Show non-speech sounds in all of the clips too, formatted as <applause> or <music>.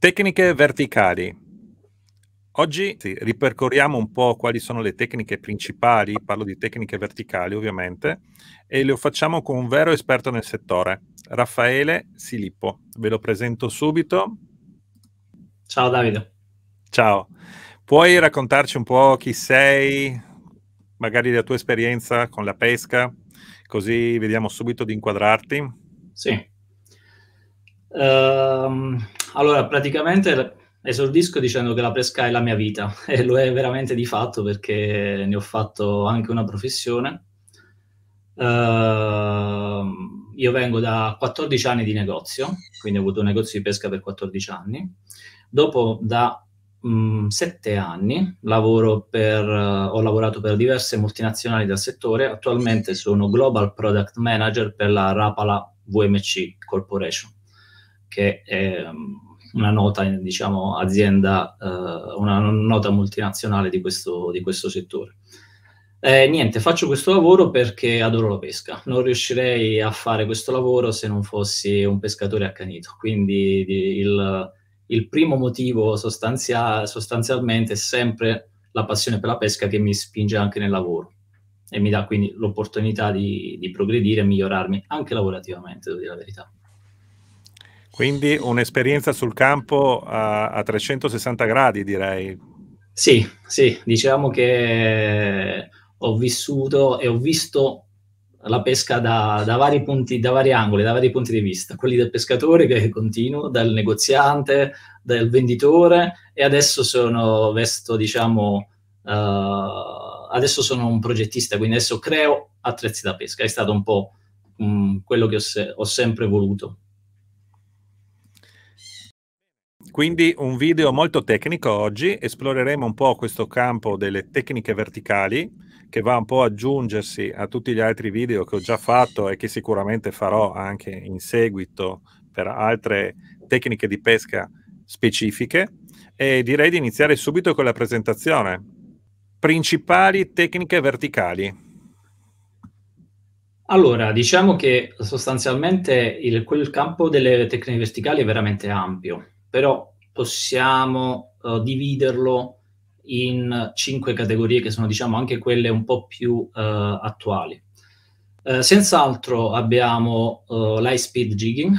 Tecniche verticali. Oggi sì, ripercorriamo un po' quali sono le tecniche principali, parlo di tecniche verticali ovviamente, e lo facciamo con un vero esperto nel settore, Raffaele Silippo. Ve lo presento subito. Ciao Davide. Ciao. Puoi raccontarci un po' chi sei, magari la tua esperienza con la pesca, così vediamo subito di inquadrarti? Sì. Ehm, allora, praticamente esordisco dicendo che la pesca è la mia vita <laughs> e lo è veramente di fatto perché ne ho fatto anche una professione. Uh, io vengo da 14 anni di negozio, quindi ho avuto un negozio di pesca per 14 anni. Dopo da mh, mm, 7 anni per, uh, ho lavorato per diverse multinazionali del settore, attualmente sono Global Product Manager per la Rapala VMC Corporation che è ehm, una nota, diciamo, azienda, eh, una nota multinazionale di questo, di questo settore. Eh, niente, faccio questo lavoro perché adoro la pesca. Non riuscirei a fare questo lavoro se non fossi un pescatore accanito. Quindi il, il primo motivo sostanzia- sostanzialmente è sempre la passione per la pesca che mi spinge anche nel lavoro e mi dà quindi l'opportunità di, di progredire e migliorarmi anche lavorativamente, devo dire la verità. Quindi un'esperienza sul campo a, a 360 gradi, direi. Sì, sì, diciamo che ho vissuto e ho visto la pesca da, da, vari punti, da vari angoli, da vari punti di vista, quelli del pescatore che continuo, dal negoziante, dal venditore e adesso sono, vesto, diciamo, uh, adesso sono un progettista, quindi adesso creo attrezzi da pesca, è stato un po' mh, quello che ho, se ho sempre voluto. Quindi un video molto tecnico oggi, esploreremo un po' questo campo delle tecniche verticali che va un po' aggiungersi a tutti gli altri video che ho già fatto e che sicuramente farò anche in seguito per altre tecniche di pesca specifiche e direi di iniziare subito con la presentazione. Principali tecniche verticali. Allora, diciamo che sostanzialmente il, quel campo delle tecniche verticali è veramente ampio, però possiamo uh, dividerlo in cinque categorie che sono diciamo anche quelle un po' più uh, attuali. Uh, senz'altro abbiamo uh, l'high speed jigging,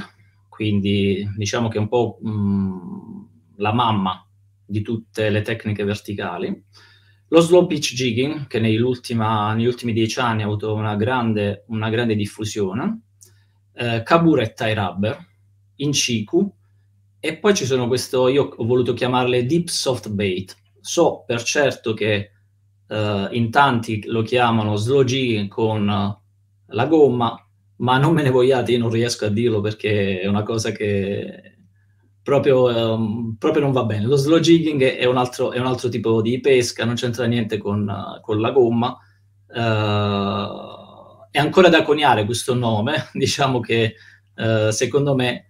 quindi diciamo che è un po' mh, mm, la mamma di tutte le tecniche verticali. Lo slow pitch jigging, che negli ultimi dieci anni ha avuto una grande, una grande diffusione. Uh, Kabura e tie rubber, In Inciku, e poi ci sono questo, io ho voluto chiamarle deep soft bait. So per certo che eh, in tanti lo chiamano slow jigging con eh, la gomma, ma non me ne vogliate, io non riesco a dirlo perché è una cosa che proprio, um, proprio non va bene. Lo slow jigging è un altro, è un altro tipo di pesca, non c'entra niente con, uh, con la gomma. Uh, è ancora da coniare questo nome, <laughs> diciamo che uh, secondo me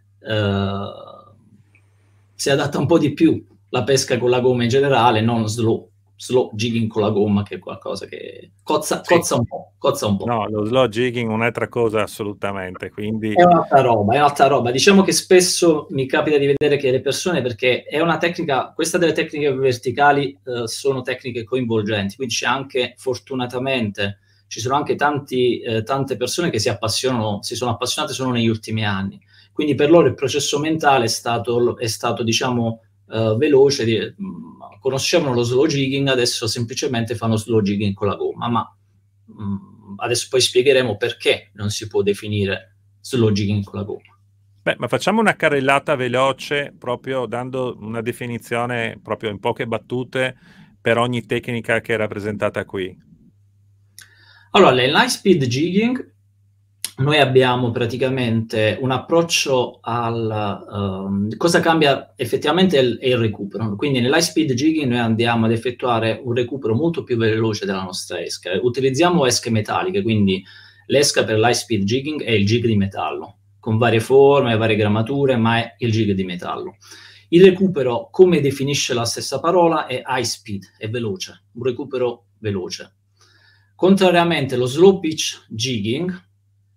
si adatta un po' di più la pesca con la gomma in generale, non slow, slow jigging con la gomma che è qualcosa che cozza, sì. cozza, un po', cozza un po'. No, lo slow jigging è un'altra cosa assolutamente, quindi... È un'altra roba, è un'altra roba. Diciamo che spesso mi capita di vedere che le persone, perché è una tecnica, questa delle tecniche verticali eh, sono tecniche coinvolgenti, quindi c'è anche, fortunatamente, ci sono anche tanti, eh, tante persone che si appassionano, si sono appassionate solo negli ultimi anni quindi per loro il processo mentale è stato, è stato diciamo, uh, veloce, mh, mm, conoscevano lo slow jigging, adesso semplicemente fanno slow jigging con la gomma, ma mh, mm, adesso poi spiegheremo perché non si può definire slow jigging con la gomma. Beh, ma facciamo una carrellata veloce, proprio dando una definizione proprio in poche battute per ogni tecnica che è rappresentata qui. Allora, l'high speed jigging noi abbiamo praticamente un approccio al um, cosa cambia effettivamente è il, il, recupero. Quindi nell'high speed jigging noi andiamo ad effettuare un recupero molto più veloce della nostra esca. Utilizziamo esche metalliche, quindi l'esca per l'high speed jigging è il jig di metallo, con varie forme, varie grammature, ma è il jig di metallo. Il recupero, come definisce la stessa parola, è high speed, è veloce, un recupero veloce. Contrariamente allo slow pitch jigging,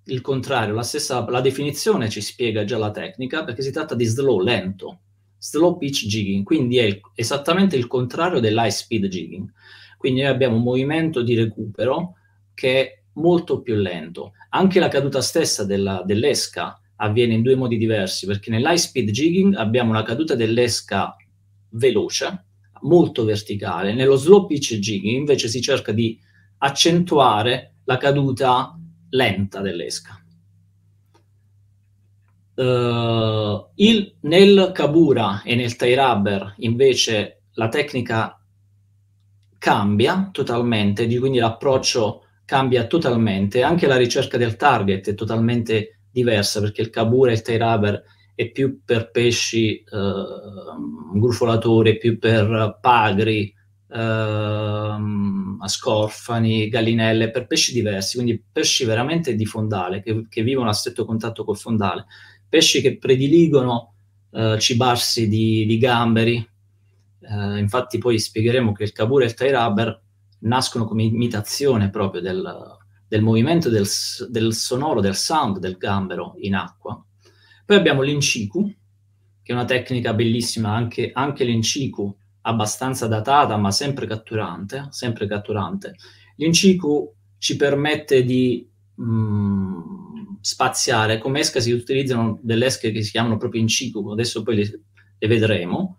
il contrario, la stessa la definizione ci spiega già la tecnica, perché si tratta di slow, lento, slow pitch jigging, quindi è il, esattamente il contrario dell'high speed jigging. Quindi noi abbiamo un movimento di recupero che è molto più lento. Anche la caduta stessa della, dell'esca avviene in due modi diversi, perché nell'high speed jigging abbiamo una caduta dell'esca veloce, molto verticale. Nello slow pitch jigging invece si cerca di accentuare la caduta lenta dell'esca. Uh, il, nel Kabura e nel Tairaber invece la tecnica cambia totalmente, quindi l'approccio cambia totalmente, anche la ricerca del target è totalmente diversa perché il Kabura e il Tairaber è più per pesci eh, uh, grufolatori, più per pagri, ehm, ascorfani, gallinelle, per pesci diversi, quindi pesci veramente di fondale, che, che vivono a stretto contatto col fondale, pesci che prediligono eh, cibarsi di, di gamberi, eh, infatti poi spiegheremo che il kabur e il tairaber nascono come imitazione proprio del, del movimento del, del, sonoro, del sound del gambero in acqua. Poi abbiamo l'incicu, che è una tecnica bellissima, anche, anche l'incicu abbastanza datata, ma sempre catturante, sempre catturante. L'inciku ci permette di mh, mm, spaziare, come esca si utilizzano delle esche che si chiamano proprio inciku, adesso poi le, le vedremo,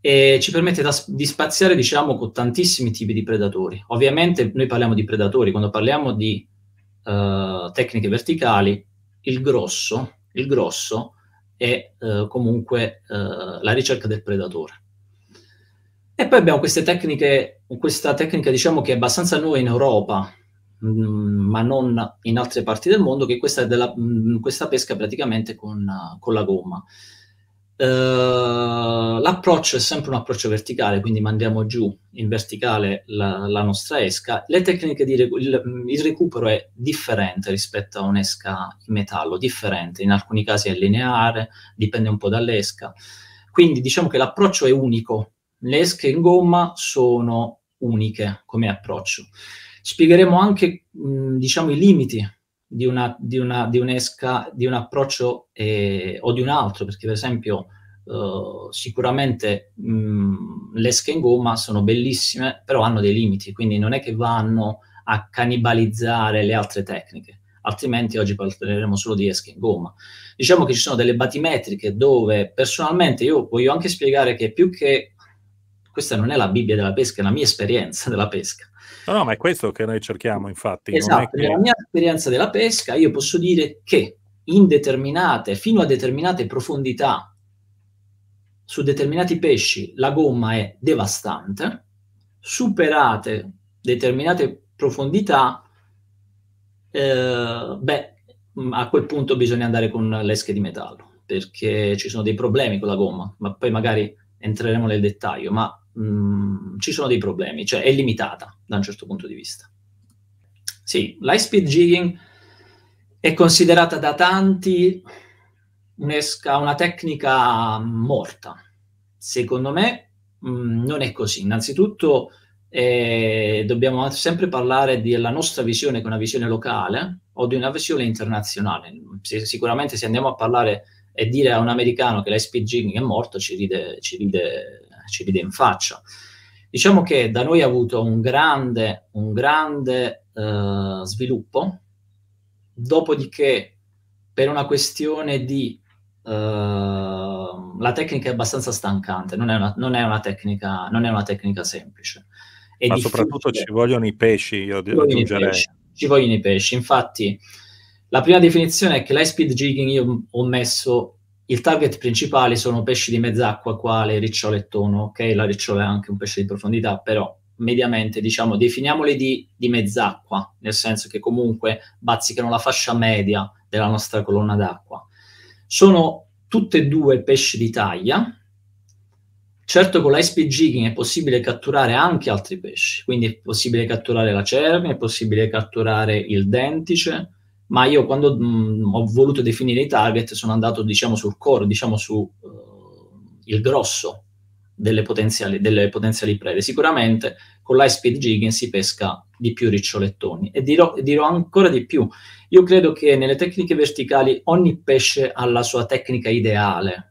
e ci permette da, di spaziare, diciamo, con tantissimi tipi di predatori. Ovviamente noi parliamo di predatori, quando parliamo di uh, tecniche verticali, il grosso, il grosso è uh, comunque uh, la ricerca del predatore e poi abbiamo queste tecniche, questa tecnica diciamo che è abbastanza nuova in Europa, mm, ma non in altre parti del mondo, che è questa, della, mm, questa pesca praticamente con, eh, con la gomma. Uh, l'approccio è sempre un approccio verticale, quindi mandiamo giù in verticale la, la nostra esca. Le tecniche di recu- il, mm, il, recupero è differente rispetto a un'esca in metallo, differente, in alcuni casi è lineare, dipende un po' dall'esca. Quindi diciamo che l'approccio è unico, le esche in gomma sono uniche come approccio. Spiegheremo anche, mh, diciamo, i limiti di, una, di, una, di un'esca, di un approccio eh, o di un altro, perché per esempio eh, sicuramente mh, le esche in gomma sono bellissime, però hanno dei limiti, quindi non è che vanno a cannibalizzare le altre tecniche altrimenti oggi parleremo solo di esche in gomma. Diciamo che ci sono delle batimetriche dove personalmente io voglio anche spiegare che più che questa non è la Bibbia della pesca, è la mia esperienza della pesca. No, no, ma è questo che noi cerchiamo, infatti. Esatto, che... nella mia esperienza della pesca io posso dire che in determinate, fino a determinate profondità, su determinati pesci la gomma è devastante, superate determinate profondità, eh, beh, mm, a quel punto bisogna andare con l'esche di metallo, perché ci sono dei problemi con la gomma, ma poi magari entreremo nel dettaglio, ma Mm, ci sono dei problemi, cioè è limitata da un certo punto di vista. Sì, l'high speed jigging è considerata da tanti una tecnica morta. Secondo me mh, mm, non è così. Innanzitutto eh, dobbiamo sempre parlare della nostra visione, che è una visione locale, o di una visione internazionale. Se, sicuramente se andiamo a parlare e dire a un americano che speed l'SPG è morto, ci ride, ci ride ci ride in faccia. Diciamo che da noi ha avuto un grande, un grande eh, sviluppo, dopodiché per una questione di... Eh, la tecnica è abbastanza stancante, non è una, non è una, tecnica, non è una tecnica, semplice. È Ma soprattutto ci vogliono i pesci, io ci aggiungerei. Pesci. Ci vogliono i pesci, infatti la prima definizione è che l'high speed jigging io ho messo il target principale sono pesci di mezz'acqua, quale ricciola e tono, ok? La ricciola è anche un pesce di profondità, però mediamente, diciamo, definiamoli di, di mezz'acqua, nel senso che comunque bazzicano la fascia media della nostra colonna d'acqua. Sono tutte e due pesci di taglia. Certo con l'ice jigging è possibile catturare anche altri pesci, quindi è possibile catturare la cervia, è possibile catturare il dentice, ma io quando mh, mm, ho voluto definire i target sono andato diciamo sul core, diciamo su uh, il grosso delle potenziali, delle potenziali prede. Sicuramente con l'high-speed jigging si pesca di più ricciolettoni e dirò, dirò, ancora di più. Io credo che nelle tecniche verticali ogni pesce ha la sua tecnica ideale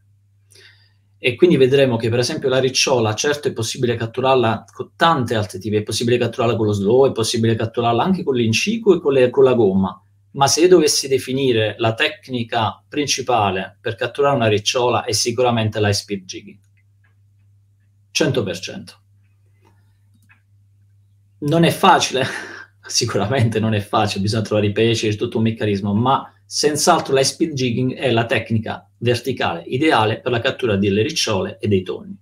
e quindi vedremo che per esempio la ricciola, certo è possibile catturarla con tante altre tipi, è possibile catturarla con lo slow, è possibile catturarla anche con l'incico e con, le, con la gomma, ma se io dovessi definire la tecnica principale per catturare una ricciola è sicuramente l'high speed jigging. 100%. Non è facile, <laughs> sicuramente non è facile, bisogna trovare i pesci, c'è tutto un meccanismo, ma senz'altro l'high speed jigging è la tecnica verticale ideale per la cattura delle ricciole e dei tonni.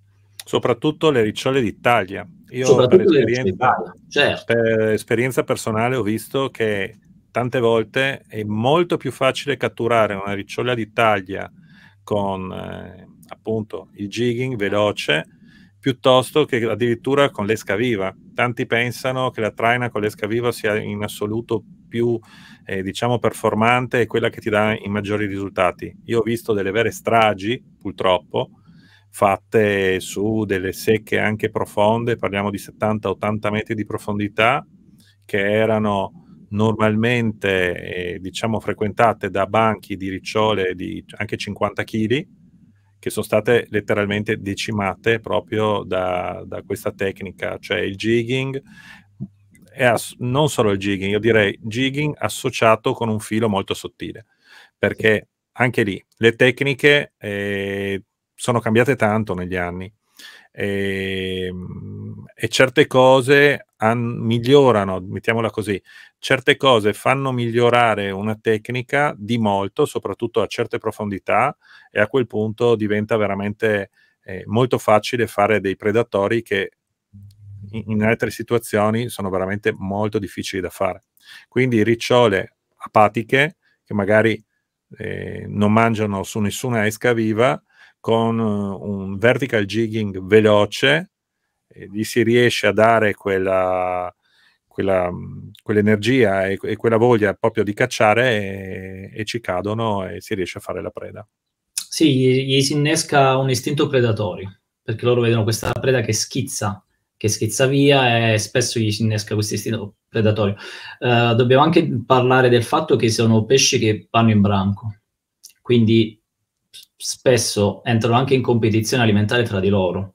Soprattutto le ricciole d'Italia. Io per esperienza, certo. Per esperienza personale ho visto che tante volte è molto più facile catturare una ricciola di taglia con eh, appunto il jigging veloce piuttosto che addirittura con l'esca viva. Tanti pensano che la traina con l'esca viva sia in assoluto più eh, diciamo performante e quella che ti dà i maggiori risultati. Io ho visto delle vere stragi, purtroppo, fatte su delle secche anche profonde, parliamo di 70-80 metri di profondità, che erano normalmente eh, diciamo frequentate da banchi di ricciole di anche 50 kg che sono state letteralmente decimate proprio da, da questa tecnica, cioè il jigging, non solo il jigging, io direi jigging associato con un filo molto sottile, perché anche lì le tecniche eh, sono cambiate tanto negli anni. E, ehm, e certe cose an- migliorano, mettiamola così, certe cose fanno migliorare una tecnica di molto, soprattutto a certe profondità e a quel punto diventa veramente eh, molto facile fare dei predatori che in, in altre situazioni sono veramente molto difficili da fare. Quindi ricciole apatiche che magari eh, non mangiano su nessuna esca viva con eh, un vertical jigging veloce e gli si riesce a dare quella, quella, mm, quell'energia e, e, quella voglia proprio di cacciare e, e, ci cadono e si riesce a fare la preda. Sì, gli, si innesca un istinto predatorio, perché loro vedono questa preda che schizza, che schizza via e spesso gli si innesca questo istinto predatorio. Uh, dobbiamo anche parlare del fatto che sono pesci che vanno in branco, quindi spesso entrano anche in competizione alimentare tra di loro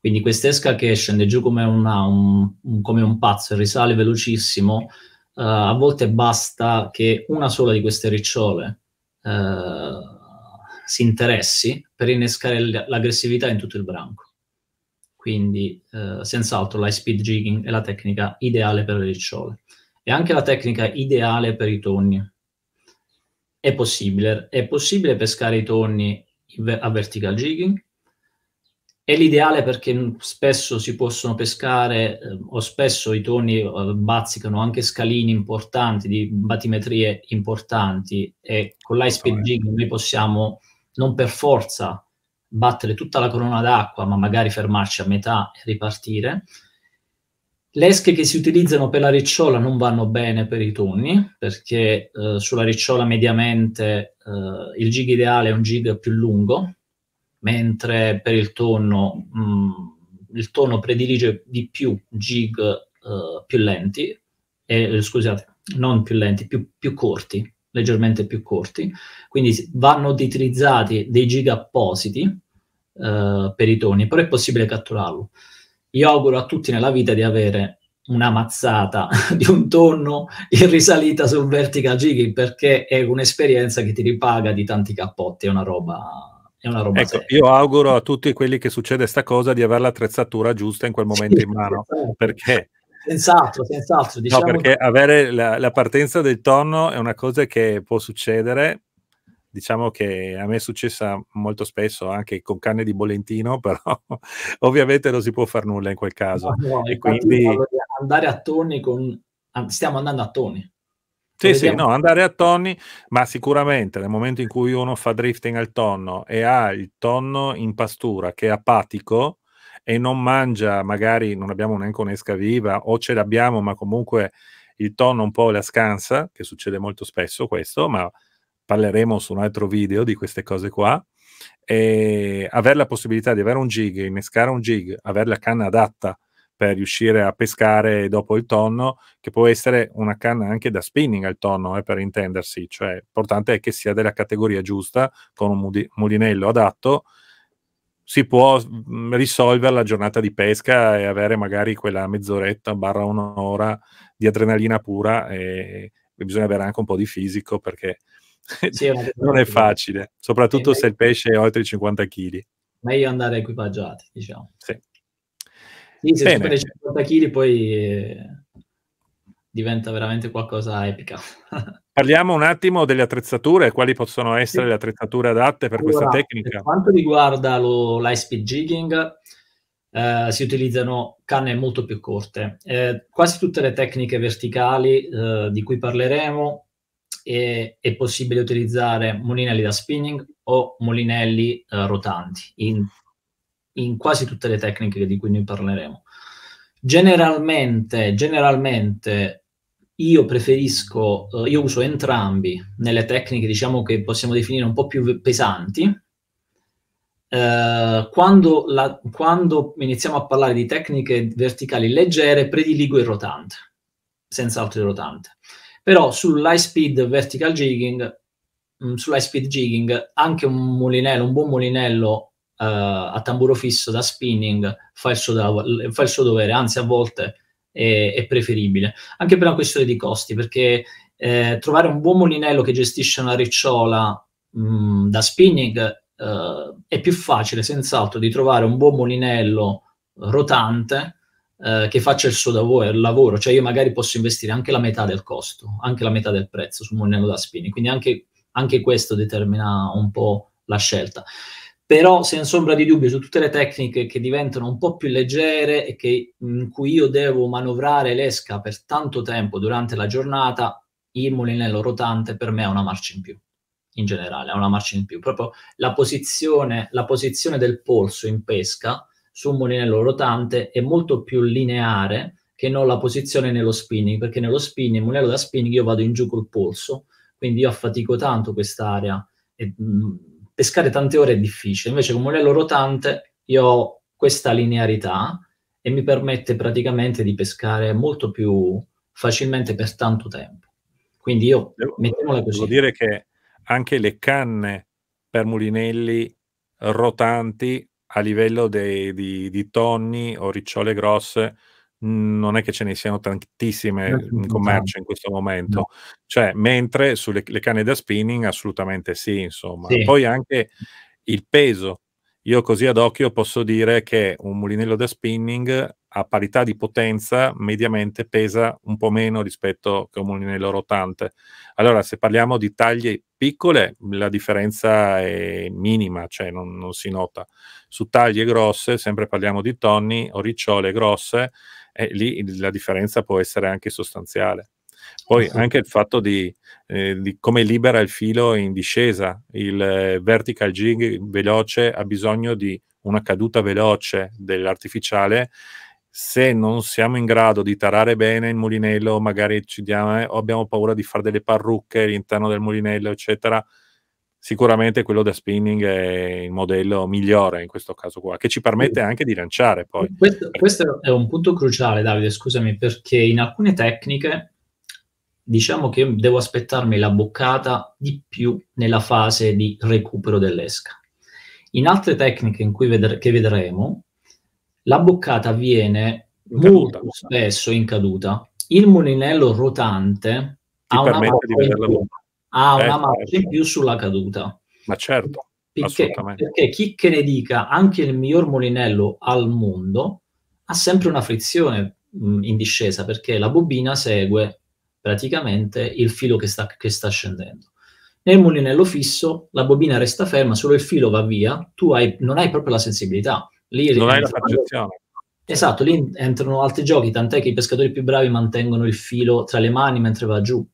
quindi quest'esca che scende giù come, una, un, un, come un pazzo e risale velocissimo, uh, a volte basta che una sola di queste ricciole uh, si interessi per innescare l'aggressività in tutto il branco. Quindi, uh, senz'altro, l'high speed jigging è la tecnica ideale per le ricciole. È anche la tecnica ideale per i tonni. È possibile, è possibile pescare i tonni a vertical jigging, è l'ideale perché spesso si possono pescare eh, o spesso i tonni eh, bazzicano anche scalini importanti, di batimetrie importanti e con l'icepigging noi possiamo non per forza battere tutta la corona d'acqua, ma magari fermarci a metà e ripartire. Le esche che si utilizzano per la ricciola non vanno bene per i tonni, perché eh, sulla ricciola mediamente eh, il gig ideale è un gig più lungo, mentre per il tonno mh, mm, il tonno predilige di più jig uh, eh, più lenti, eh, scusate, non più lenti, più, più corti, leggermente più corti, quindi vanno utilizzati dei jig appositi uh, per i toni, però è possibile catturarlo. Io auguro a tutti nella vita di avere una mazzata <laughs> di un tonno in risalita sul vertical jigging perché è un'esperienza che ti ripaga di tanti cappotti, è una roba è una roba ecco, seria. io auguro a tutti quelli che succede questa cosa di avere l'attrezzatura giusta in quel momento sì, in mano, certo. perché Senz'altro, senz'altro. Diciamo no, perché avere la, la, partenza del tonno è una cosa che può succedere. Diciamo che a me è successa molto spesso anche con canne di Bolentino, <laughs> però ovviamente non si può fare nulla in quel caso. No, no, e quindi andare a toni con... Stiamo andando a toni. Sì, sì, no, andare a tonni, ma sicuramente nel momento in cui uno fa drifting al tonno e ha il tonno in pastura che è apatico e non mangia, magari non abbiamo neanche un'esca viva o ce l'abbiamo, ma comunque il tonno un po' la scansa, che succede molto spesso questo, ma parleremo su un altro video di queste cose qua. E avere la possibilità di avere un jig, innescare un jig, avere la canna adatta per riuscire a pescare dopo il tonno, che può essere una canna anche da spinning al tonno, eh, per intendersi, cioè l'importante è che sia della categoria giusta, con un mulinello adatto, si può risolvere la giornata di pesca e avere magari quella mezz'oretta barra un'ora di adrenalina pura e bisogna avere anche un po' di fisico perché sì, <laughs> non è facile, soprattutto eh, se il pesce è oltre i 50 kg. Meglio andare equipaggiati, diciamo. Sì. Sì, se superi 50 kg poi eh, diventa veramente qualcosa epica. <laughs> Parliamo un attimo delle attrezzature, quali possono essere sì. le attrezzature adatte per allora, questa tecnica? Per quanto riguarda lo, l'high-speed jigging, eh, si utilizzano canne molto più corte. Eh, quasi tutte le tecniche verticali eh, di cui parleremo è, è, possibile utilizzare mulinelli da spinning o molinelli eh, rotanti in in quasi tutte le tecniche di cui noi parleremo. Generalmente, generalmente io preferisco, eh, io uso entrambi nelle tecniche, diciamo che possiamo definire un po' più pesanti. Eh, quando, la, quando iniziamo a parlare di tecniche verticali leggere, prediligo il rotante, senza altro il rotante. Però sull'high speed vertical jigging, mh, mm, sull'high speed jigging, anche un mulinello, un buon mulinello eh, a tamburo fisso da spinning fa il suo, da, fa il suo dovere, anzi a volte è, è, preferibile, anche per una questione di costi, perché eh, trovare un buon mulinello che gestisce una ricciola mh, mm, da spinning eh, è più facile, senz'altro, di trovare un buon mulinello rotante eh, che faccia il suo lavoro, cioè io magari posso investire anche la metà del costo, anche la metà del prezzo su un mulinello da spinning, quindi anche, anche questo determina un po' la scelta però senza ombra di dubbio su tutte le tecniche che diventano un po' più leggere e che, in cui io devo manovrare l'esca per tanto tempo durante la giornata, il mulinello rotante per me è una marcia in più, in generale, è una marcia in più. Proprio la posizione, la posizione del polso in pesca su un mulinello rotante è molto più lineare che non la posizione nello spinning, perché nello spinning, il mulinello da spinning, io vado in giù col polso, quindi io affatico tanto quest'area. E, mh, mm, pescare tante ore è difficile, invece con modello rotante io ho questa linearità e mi permette praticamente di pescare molto più facilmente per tanto tempo. Quindi io devo, mettiamola così. Devo dire che anche le canne per mulinelli rotanti a livello dei, di, di tonni o ricciole grosse non è che ce ne siano tantissime in commercio in questo momento, no. cioè, mentre sulle canne da spinning assolutamente sì, insomma. Sì. Poi anche il peso. Io così ad occhio posso dire che un mulinello da spinning a parità di potenza mediamente pesa un po' meno rispetto che un mulinello rotante. Allora, se parliamo di taglie piccole, la differenza è minima, cioè non, non si nota. Su taglie grosse, sempre parliamo di tonni o ricciole grosse, eh, lì la differenza può essere anche sostanziale. Poi anche il fatto di, eh, di, come libera il filo in discesa, il eh, vertical jig veloce ha bisogno di una caduta veloce dell'artificiale. Se non siamo in grado di tarare bene il mulinello, magari ci diamo, eh, o abbiamo paura di fare delle parrucche all'interno del mulinello, eccetera, sicuramente quello da spinning è il modello migliore in questo caso qua, che ci permette anche di lanciare poi. Questo, questo è un punto cruciale, Davide, scusami, perché in alcune tecniche diciamo che devo aspettarmi la boccata di più nella fase di recupero dell'esca. In altre tecniche in cui vedre- che vedremo, la boccata avviene molto spesso in caduta. Il mulinello rotante Ti ha una di vederla ha una eh, marcia in certo. più sulla caduta. Ma certo. Perché, perché chi che ne dica anche il miglior molinello al mondo ha sempre una frizione mh, mm, in discesa perché la bobina segue praticamente il filo che sta, che sta scendendo. Nel mulinello fisso la bobina resta ferma, solo il filo va via, tu hai, non hai proprio la sensibilità. Lì non hai la percezione. Esatto, lì entrano altri giochi, tant'è che i pescatori più bravi mantengono il filo tra le mani mentre va giù.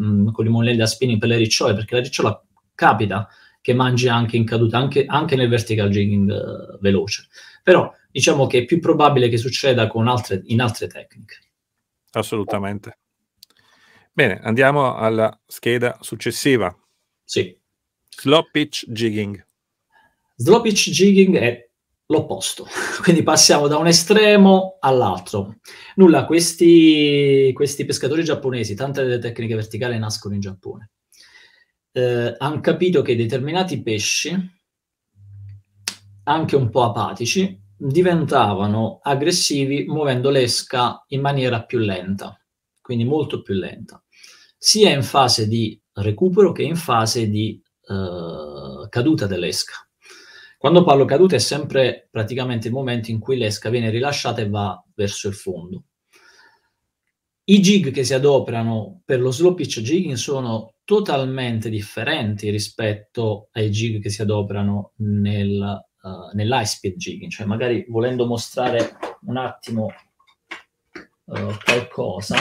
Mm, con i monelli a spini per le ricciole, perché la ricciola capita che mangi anche in caduta, anche, anche nel vertical jigging eh, veloce. Però diciamo che è più probabile che succeda altre, in altre tecniche. Assolutamente. Bene, andiamo alla scheda successiva. Sì. Slow pitch jigging. Slow pitch jigging è l'opposto. <laughs> Quindi passiamo da un estremo all'altro. Nulla, questi, questi pescatori giapponesi, tante delle tecniche verticali nascono in Giappone, eh, hanno capito che determinati pesci, anche un po' apatici, diventavano aggressivi muovendo l'esca in maniera più lenta, quindi molto più lenta, sia in fase di recupero che in fase di eh, caduta dell'esca quando parlo cadute è sempre praticamente il momento in cui l'esca viene rilasciata e va verso il fondo. I jig che si adoperano per lo slow pitch jigging sono totalmente differenti rispetto ai jig che si adoperano nel, uh, nell'high speed jigging, cioè magari volendo mostrare un attimo uh, qualcosa,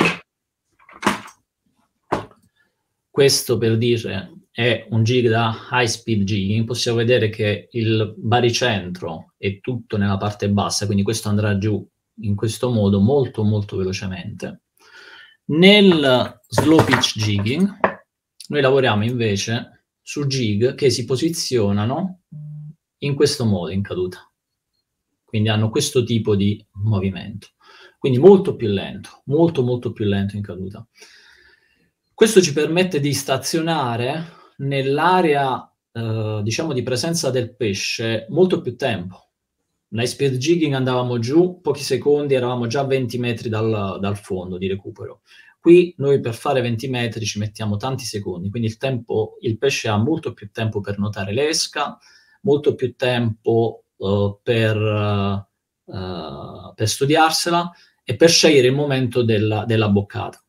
questo per dire è un gig da high speed jigging, possiamo vedere che il baricentro è tutto nella parte bassa, quindi questo andrà giù in questo modo molto molto velocemente. Nel slow pitch jigging noi lavoriamo invece su jig che si posizionano in questo modo in caduta. Quindi hanno questo tipo di movimento. Quindi molto più lento, molto molto più lento in caduta. Questo ci permette di stazionare nell'area eh, diciamo di presenza del pesce molto più tempo. Noi speed jigging andavamo giù, pochi secondi eravamo già a 20 metri dal, dal fondo di recupero. Qui noi per fare 20 metri ci mettiamo tanti secondi, quindi il, tempo, il pesce ha molto più tempo per notare l'esca, molto più tempo uh, per, uh, per, studiarsela e per scegliere il momento della, della boccata.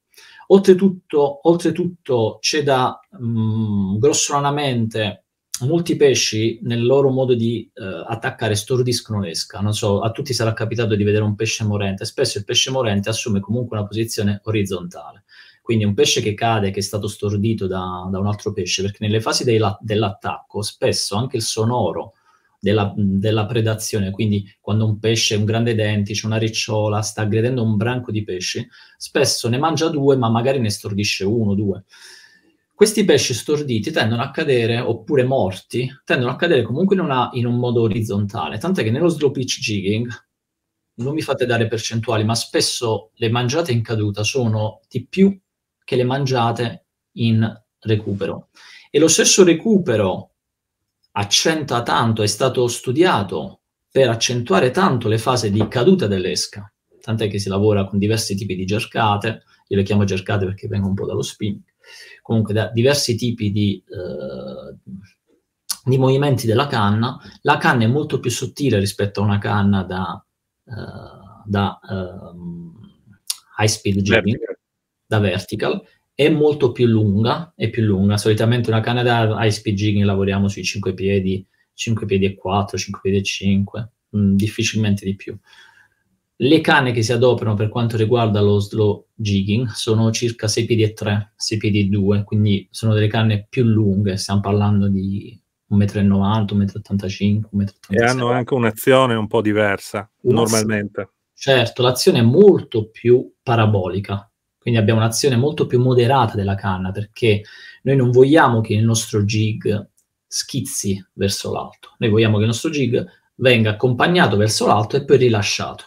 Oltretutto, oltretutto c'è da mh, mm, grossolanamente molti pesci nel loro modo di eh, attaccare stordiscono l'esca. Non so, a tutti sarà capitato di vedere un pesce morente. Spesso il pesce morente assume comunque una posizione orizzontale. Quindi un pesce che cade, che è stato stordito da, da un altro pesce, perché nelle fasi la- dell'attacco spesso anche il sonoro della, della, predazione, quindi quando un pesce, un grande dentice, una ricciola sta aggredendo un branco di pesci, spesso ne mangia due, ma magari ne stordisce uno, due. Questi pesci storditi tendono a cadere, oppure morti, tendono a cadere comunque in, una, in un modo orizzontale, tant'è che nello slow pitch jigging, non mi fate dare percentuali, ma spesso le mangiate in caduta sono di più che le mangiate in recupero. E lo stesso recupero accenta tanto, è stato studiato per accentuare tanto le fasi di caduta dell'esca, tant'è che si lavora con diversi tipi di cercate, io le chiamo cercate perché vengo un po' dallo spinning, comunque da diversi tipi di, eh, di, movimenti della canna, la canna è molto più sottile rispetto a una canna da, eh, da eh, high speed jibbing, da vertical, è molto più lunga, è più lunga. Solitamente una canna da Ice PG che lavoriamo sui 5 piedi, 5 piedi e 4, 5 piedi e 5, mh, mm, difficilmente di più. Le canne che si adoperano per quanto riguarda lo slow jigging sono circa 6 piedi e 3, 6 piedi e 2, quindi sono delle canne più lunghe, stiamo parlando di 1,90 m, 1,85 m. E hanno anche un'azione un po' diversa, Una normalmente. Certo, l'azione è molto più parabolica, quindi abbiamo un'azione molto più moderata della canna perché noi non vogliamo che il nostro jig schizzi verso l'alto, noi vogliamo che il nostro jig venga accompagnato verso l'alto e poi rilasciato.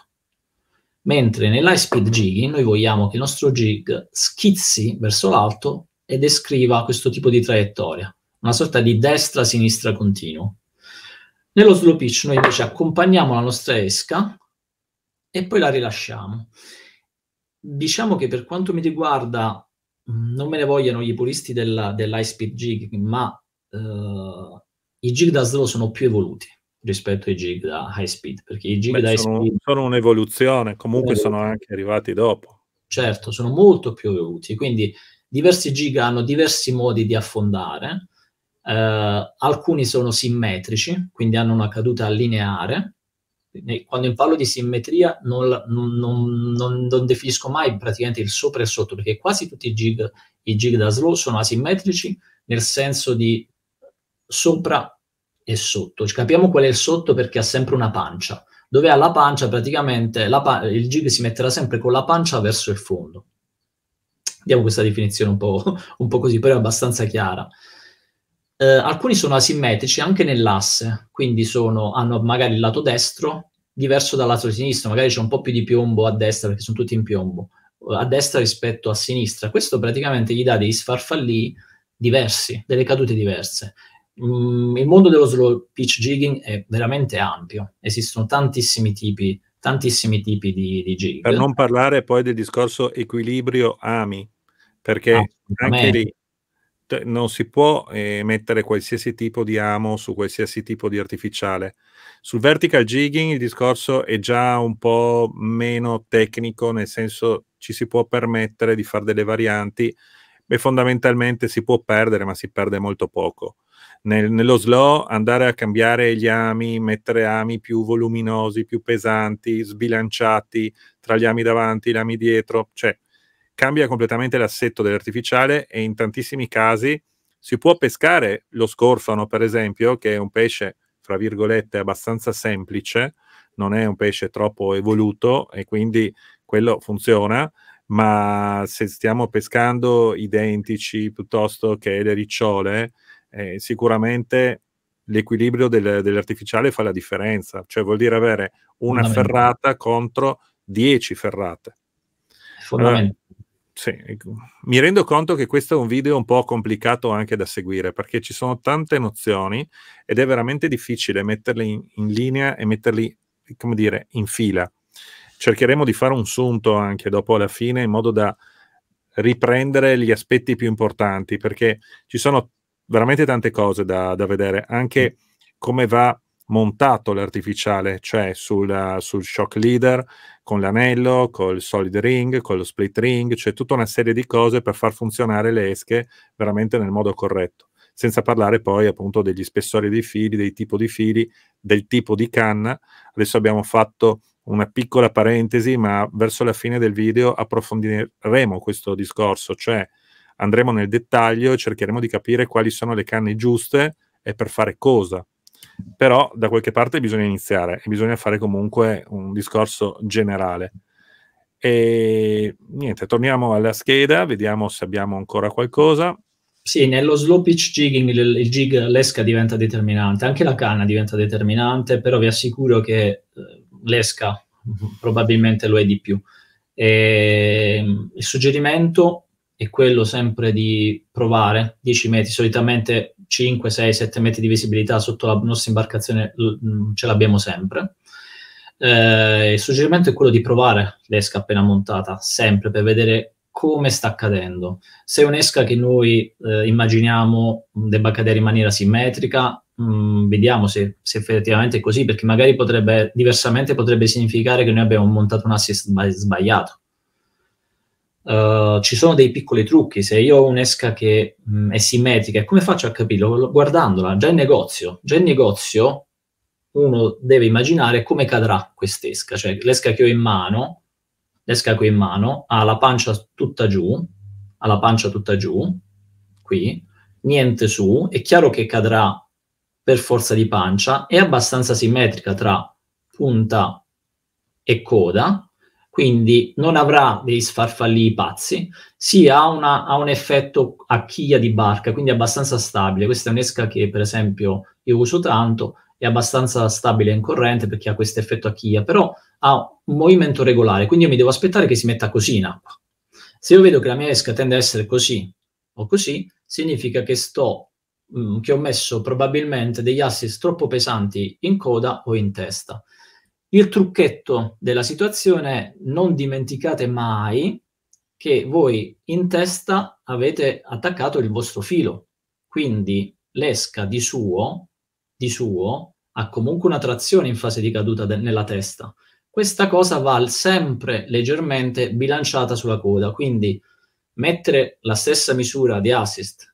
Mentre nell'high speed jigging noi vogliamo che il nostro jig schizzi verso l'alto e descriva questo tipo di traiettoria, una sorta di destra-sinistra continuo. Nello slow pitch noi invece accompagniamo la nostra esca e poi la rilasciamo diciamo che per quanto mi riguarda, mm, non me ne vogliono i puristi della, dell'high-speed jig, ma eh, i jig da slow sono più evoluti rispetto ai jig da high speed, perché i jig Beh, da high sono, speed sono un'evoluzione, comunque sono, anche arrivati dopo. Certo, sono molto più evoluti, quindi diversi jig hanno diversi modi di affondare, eh, alcuni sono simmetrici, quindi hanno una caduta lineare, quando parlo di simmetria non, non, non, non, definisco mai praticamente il sopra e il sotto, perché quasi tutti i gig, i gig da slow sono asimmetrici nel senso di sopra e sotto. capiamo qual è il sotto perché ha sempre una pancia, dove ha la pancia praticamente la il gig si metterà sempre con la pancia verso il fondo. Diamo questa definizione un po', <laughs> un po così, però è abbastanza chiara eh, alcuni sono asimmetrici anche nell'asse, quindi sono, hanno magari il lato destro diverso dal lato sinistro, magari c'è un po' più di piombo a destra perché sono tutti in piombo, eh, a destra rispetto a sinistra. Questo praticamente gli dà dei sfarfalli diversi, delle cadute diverse. Mm, il mondo dello slow pitch jigging è veramente ampio, esistono tantissimi tipi, tantissimi tipi di, di jig. Per non parlare poi del discorso equilibrio AMI, perché anche lì non si può eh, mettere qualsiasi tipo di amo su qualsiasi tipo di artificiale. Sul vertical jigging il discorso è già un po' meno tecnico, nel senso ci si può permettere di fare delle varianti e fondamentalmente si può perdere, ma si perde molto poco. Nel, nello slow andare a cambiare gli ami, mettere ami più voluminosi, più pesanti, sbilanciati tra gli ami davanti e gli ami dietro, cioè cambia completamente l'assetto dell'artificiale e in tantissimi casi si può pescare lo scorfano, per esempio, che è un pesce, fra virgolette, abbastanza semplice, non è un pesce troppo evoluto e quindi quello funziona, ma se stiamo pescando identici piuttosto che le ricciole, eh, sicuramente l'equilibrio del, dell'artificiale fa la differenza, cioè vuol dire avere una ferrata contro 10 ferrate. Fondamentale. Allora, sì, ecco. mi rendo conto che questo è un video un po' complicato anche da seguire perché ci sono tante nozioni ed è veramente difficile metterle in, in linea e metterli, come dire, in fila. Cercheremo di fare un sunto anche dopo alla fine in modo da riprendere gli aspetti più importanti perché ci sono veramente tante cose da, da vedere, anche mm. come va montato l'artificiale, cioè sul, sul shock leader, con l'anello, col solid ring, con lo split ring, cioè tutta una serie di cose per far funzionare le esche veramente nel modo corretto. Senza parlare poi appunto degli spessori dei fili, dei tipi di fili, del tipo di canna. Adesso abbiamo fatto una piccola parentesi, ma verso la fine del video approfondiremo questo discorso, cioè andremo nel dettaglio e cercheremo di capire quali sono le canne giuste e per fare cosa però da qualche parte bisogna iniziare e bisogna fare comunque un discorso generale. E niente, torniamo alla scheda, vediamo se abbiamo ancora qualcosa. Sì, nello slow pitch jigging il, il jig l'esca diventa determinante, anche la canna diventa determinante, però vi assicuro che eh, l'esca probabilmente lo è di più. E, mm, il suggerimento è quello sempre di provare 10 metri, solitamente 5, 6, 7 metri di visibilità sotto la nostra imbarcazione mm, ce l'abbiamo sempre. Eh, il suggerimento è quello di provare l'esca appena montata, sempre per vedere come sta accadendo. Se è un'esca che noi eh, immaginiamo mm, debba cadere in maniera simmetrica, mh, mm, vediamo se, se, effettivamente è così, perché magari potrebbe, diversamente potrebbe significare che noi abbiamo montato un assist sbagliato. Uh, ci sono dei piccoli trucchi. Se io ho un'esca che mh, mm, è simmetrica, come faccio a capirlo? Guardandola, già in negozio. Già in negozio uno deve immaginare come cadrà quest'esca. Cioè, l'esca che ho in mano, l'esca che ho in mano, ha la pancia tutta giù, ha la pancia tutta giù, qui, niente su. È chiaro che cadrà per forza di pancia, è abbastanza simmetrica tra punta e coda, quindi non avrà dei sfarfalli pazzi, sì, ha, una, ha, un effetto a chiglia di barca, quindi è abbastanza stabile. Questa è un'esca che, per esempio, io uso tanto, è abbastanza stabile in corrente perché ha questo effetto a chiglia, però ha un movimento regolare, quindi io mi devo aspettare che si metta così in acqua. Se io vedo che la mia esca tende a essere così o così, significa che sto mm, che ho messo probabilmente degli assi troppo pesanti in coda o in testa il trucchetto della situazione è non dimenticate mai che voi in testa avete attaccato il vostro filo, quindi l'esca di suo, di suo ha comunque una trazione in fase di caduta de- nella testa. Questa cosa va sempre leggermente bilanciata sulla coda, quindi mettere la stessa misura di assist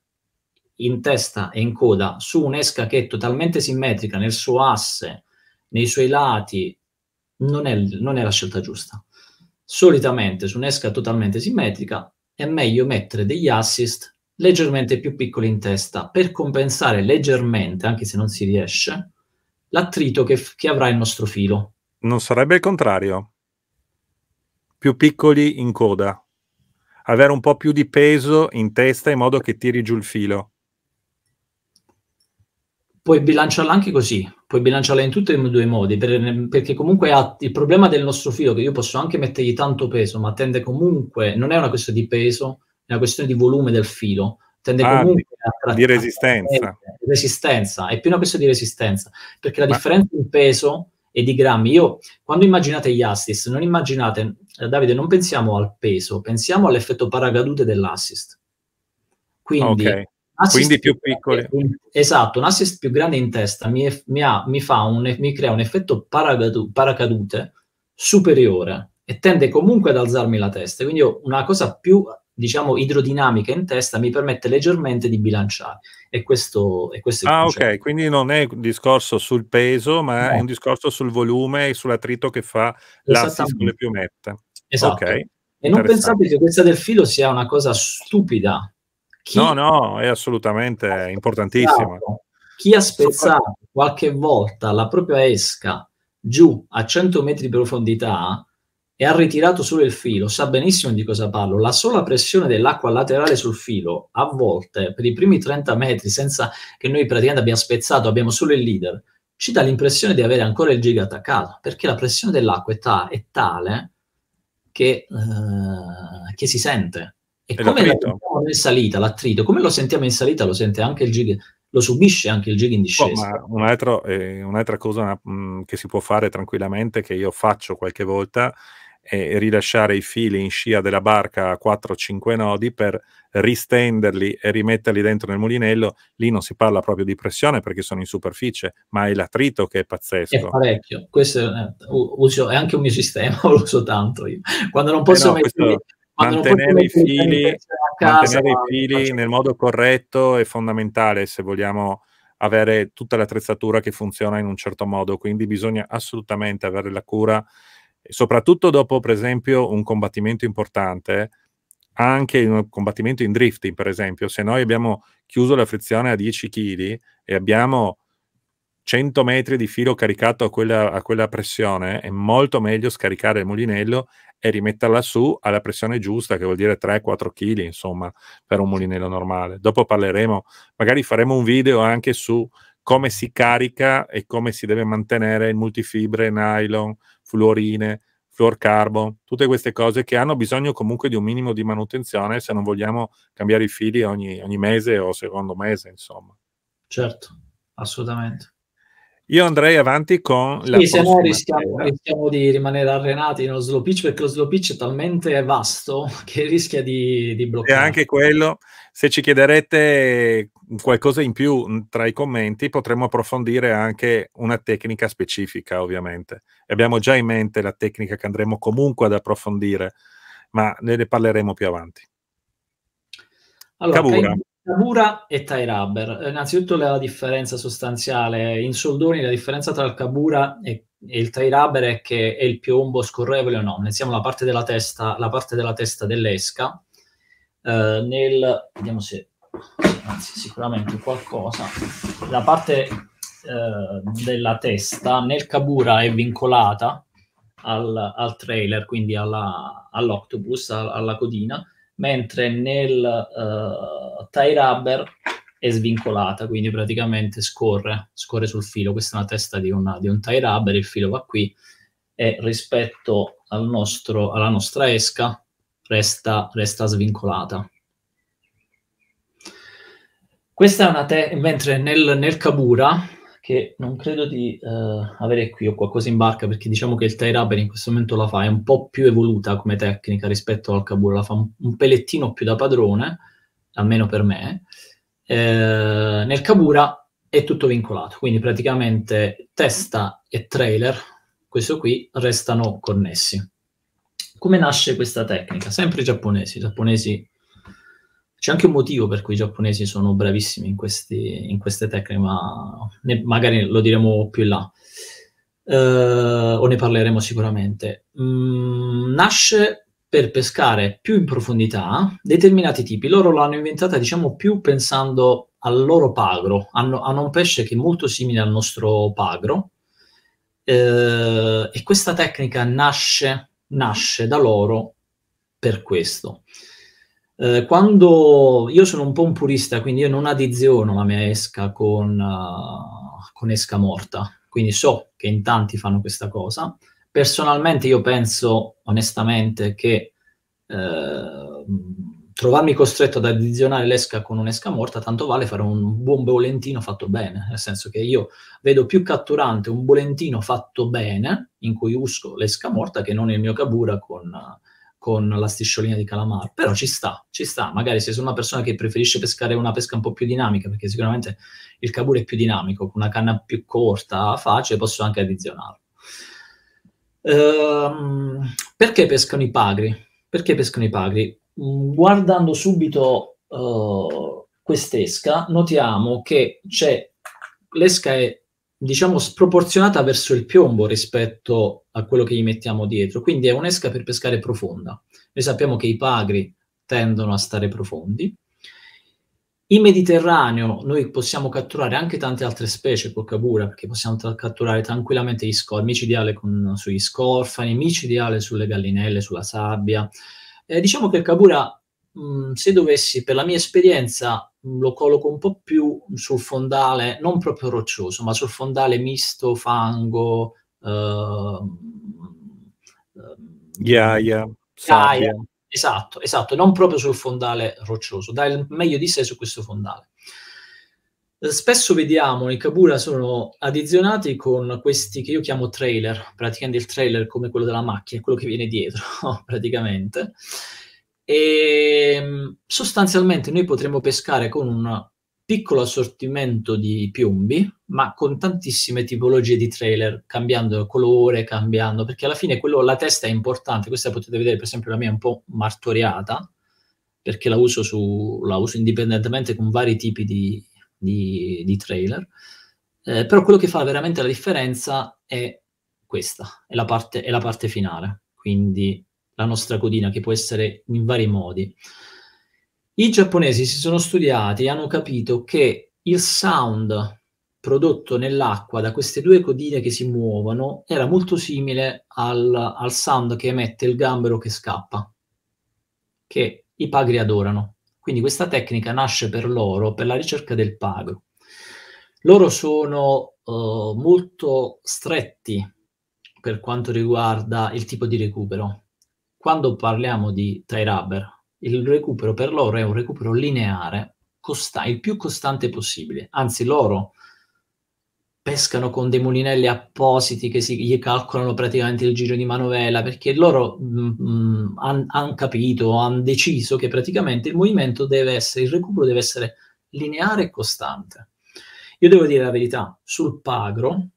in testa e in coda su un'esca che è totalmente simmetrica nel suo asse, nei suoi lati, non è, non è la scelta giusta. Solitamente su un'esca totalmente simmetrica è meglio mettere degli assist leggermente più piccoli in testa per compensare leggermente, anche se non si riesce, l'attrito che, che avrà il nostro filo. Non sarebbe il contrario? Più piccoli in coda, avere un po' più di peso in testa in modo che tiri giù il filo puoi bilanciarla anche così, puoi bilanciarla in tutti e due i modi, per, perché comunque ha, il problema del nostro filo, che io posso anche mettergli tanto peso, ma tende comunque, non è una questione di peso, è una questione di volume del filo, tende ah, comunque di, di resistenza. resistenza, è più una questione di resistenza, perché la ma... differenza in peso e di grammi, io quando immaginate gli assist, non immaginate, eh, Davide, non pensiamo al peso, pensiamo all'effetto paracadute dell'assist. Quindi okay quindi più piccoli. Esatto, un assist più grande in testa mi, mi, ha, mi, un, mi crea un effetto paracadu- paracadute superiore e tende comunque ad alzarmi la testa. Quindi una cosa più, diciamo, idrodinamica in testa mi permette leggermente di bilanciare. E questo, e questo ah, è ok, concetto. quindi non è un discorso sul peso, ma no. è un discorso sul volume e sull'attrito che fa l'assist con le piumette. Esatto. Okay. E non pensate che questa del filo sia una cosa stupida, chi... No, no, è assolutamente importantissimo. Chi ha spezzato qualche volta la propria esca giù a 100 metri di profondità e ha ritirato solo il filo, sa benissimo di cosa parlo. La sola pressione dell'acqua laterale sul filo, a volte, per i primi 30 metri, senza che noi praticamente abbiamo spezzato, abbiamo solo il leader, ci dà l'impressione di avere ancora il giga attaccato, perché la pressione dell'acqua è, ta- è tale che, eh, che si sente. E come la sentiamo in salita l'attrito, come lo sentiamo in salita lo sente anche il gig, lo subisce anche il gig in boh, discesa. Oh, un altro, eh, un'altra cosa mh, mm, che si può fare tranquillamente, che io faccio qualche volta, è rilasciare i fili in scia della barca a 4-5 nodi per ristenderli e rimetterli dentro nel mulinello. Lì non si parla proprio di pressione perché sono in superficie, ma è l'attrito che è pazzesco. È parecchio, questo è, eh, è anche un mio <laughs> sistema, <laughs> lo uso tanto io. Quando non eh posso eh no, mettere... Questo mantenere, i fili, mantenere i fili nel modo corretto è fondamentale se vogliamo avere tutta l'attrezzatura che funziona in un certo modo, quindi bisogna assolutamente avere la cura, soprattutto dopo per esempio un combattimento importante, anche in un combattimento in drifting per esempio, se noi abbiamo chiuso la frizione a 10 kg e abbiamo 100 metri di filo caricato a quella, a quella, pressione, è molto meglio scaricare il mulinello e rimetterla su alla pressione giusta, che vuol dire 3-4 kg, insomma, per un mulinello normale. Dopo parleremo, magari faremo un video anche su come si carica e come si deve mantenere il multifibre, nylon, fluorine, fluorcarbon, tutte queste cose che hanno bisogno comunque di un minimo di manutenzione se non vogliamo cambiare i fili ogni, ogni mese o secondo mese, insomma. Certo, assolutamente. Io andrei avanti con la sì, se no rischiamo, rischiamo, di rimanere arenati nello slow pitch perché lo slow pitch è talmente vasto <laughs> che rischia di, di bloccare. E anche quello, se ci chiederete qualcosa in più mm, tra i commenti, potremmo approfondire anche una tecnica specifica, ovviamente. Abbiamo già in mente la tecnica che andremo comunque ad approfondire, ma ne parleremo più avanti. Allora, Cavura. Cain Kabura e Tyraber. Eh, innanzitutto la differenza sostanziale, in soldoni la differenza tra il Kabura e, e il Tyraber è che è il piombo scorrevole o no. Iniziamo la parte della testa, la parte della testa dell'esca. Eh, nel, vediamo se, anzi sicuramente qualcosa, la parte eh, della testa nel Kabura è vincolata al, al trailer, quindi alla, all'octopus, alla, alla codina, mentre nel uh, tie rubber è svincolata, quindi praticamente scorre, scorre sul filo. Questa è una testa di, una, di un tie rubber, il filo va qui e rispetto al nostro, alla nostra esca resta, resta svincolata. Questa è una te- mentre nel, nel Kabura che non credo di uh, avere qui, ho qualcosa in barca, perché diciamo che il tie rubber in questo momento la fa, è un po' più evoluta come tecnica rispetto al Kabul, la fa un, un pelettino più da padrone, almeno per me. Eh, nel Kabura è tutto vincolato, quindi praticamente testa e trailer, questo qui, restano connessi. Come nasce questa tecnica? Sempre i giapponesi, i giapponesi c'è anche un motivo per cui i giapponesi sono bravissimi in, questi, in queste tecniche, ma ne, magari lo diremo più in là. Uh, o ne parleremo sicuramente. Mm, nasce per pescare più in profondità determinati tipi. Loro l'hanno inventata, diciamo, più pensando al loro pagro. Hanno, hanno un pesce che è molto simile al nostro pagro. Uh, e questa tecnica nasce, nasce da loro per questo eh, quando io sono un po' un purista, quindi io non addiziono la mia esca con, uh, con esca morta, quindi so che in tanti fanno questa cosa. Personalmente io penso onestamente che eh, trovarmi costretto ad addizionare l'esca con un'esca morta, tanto vale fare un buon bolentino fatto bene, nel senso che io vedo più catturante un bolentino fatto bene, in cui usco l'esca morta, che non il mio Kabura con... Uh, con la strisciolina di calamar, però ci sta, ci sta, magari se sono una persona che preferisce pescare una pesca un po' più dinamica, perché sicuramente il cabure è più dinamico, con una canna più corta, facile, posso anche addizionarlo. Ehm, perché pescano i pagri? Perché pescano i pagri? Mm, guardando subito uh, quest'esca, notiamo che c'è l'esca è diciamo, sproporzionata verso il piombo rispetto a quello che gli mettiamo dietro. Quindi è un'esca per pescare profonda. Noi sappiamo che i pagri tendono a stare profondi. In Mediterraneo noi possiamo catturare anche tante altre specie col cabura, perché possiamo tra- catturare tranquillamente gli scor- micidiale con, sugli scorfani, micidiale sulle gallinelle, sulla sabbia. Eh, diciamo che il cabura, mh, se dovessi, per la mia esperienza, lo colloco un po' più sul fondale, non proprio roccioso, ma sul fondale misto, fango, uh, yeah, yeah. Gaia. Esatto, esatto, non proprio sul fondale roccioso, dà il meglio di sé su questo fondale. Spesso vediamo i Kabura sono addizionati con questi che io chiamo trailer, praticamente il trailer come quello della macchina, quello che viene dietro <laughs> praticamente e ehm, sostanzialmente noi potremmo pescare con un piccolo assortimento di piombi, ma con tantissime tipologie di trailer, cambiando colore, cambiando, perché alla fine quello, la testa è importante, questa potete vedere per esempio la mia è un po' martoriata, perché la uso, su, la uso indipendentemente con vari tipi di, di, di trailer, eh, però quello che fa veramente la differenza è questa, è la parte, è la parte finale, quindi la nostra codina, che può essere in vari modi. I giapponesi si sono studiati e hanno capito che il sound prodotto nell'acqua da queste due codine che si muovono era molto simile al, al sound che emette il gambero che scappa, che i pagri adorano. Quindi questa tecnica nasce per loro, per la ricerca del pagro. Loro sono uh, molto stretti per quanto riguarda il tipo di recupero, quando parliamo di tie rubber, il recupero per loro è un recupero lineare, costa- il più costante possibile. Anzi, loro pescano con dei mulinelli appositi che si, gli calcolano praticamente il giro di manovella perché loro mm, mm, hanno han capito, hanno deciso che praticamente il movimento deve essere, il recupero deve essere lineare e costante. Io devo dire la verità, sul pagro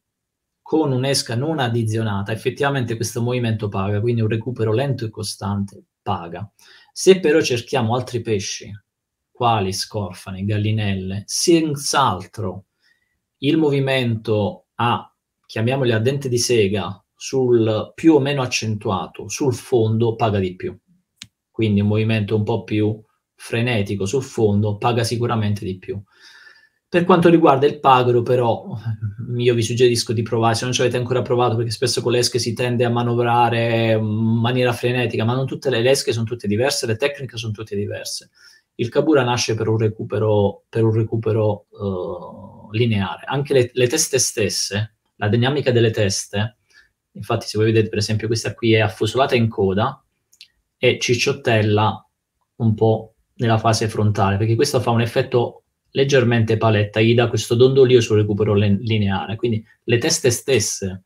con un'esca non addizionata, effettivamente questo movimento paga, quindi un recupero lento e costante paga. Se però cerchiamo altri pesci, quali scorfane, gallinelle, senz'altro il movimento a, chiamiamoli a dente di sega, sul più o meno accentuato, sul fondo paga di più. Quindi un movimento un po' più frenetico sul fondo paga sicuramente di più. Per quanto riguarda il pagro, però, io vi suggerisco di provare, se non ci avete ancora provato, perché spesso con le esche si tende a manovrare in maniera frenetica, ma non tutte le esche sono tutte diverse, le tecniche sono tutte diverse. Il Kabura nasce per un recupero, per un recupero uh, lineare. Anche le, le, teste stesse, la dinamica delle teste, infatti se voi vedete per esempio questa qui è affusolata in coda e cicciottella un po' nella fase frontale, perché questo fa un effetto leggermente paletta, gli dà questo dondolio sul recupero len- lineare. Quindi le teste stesse,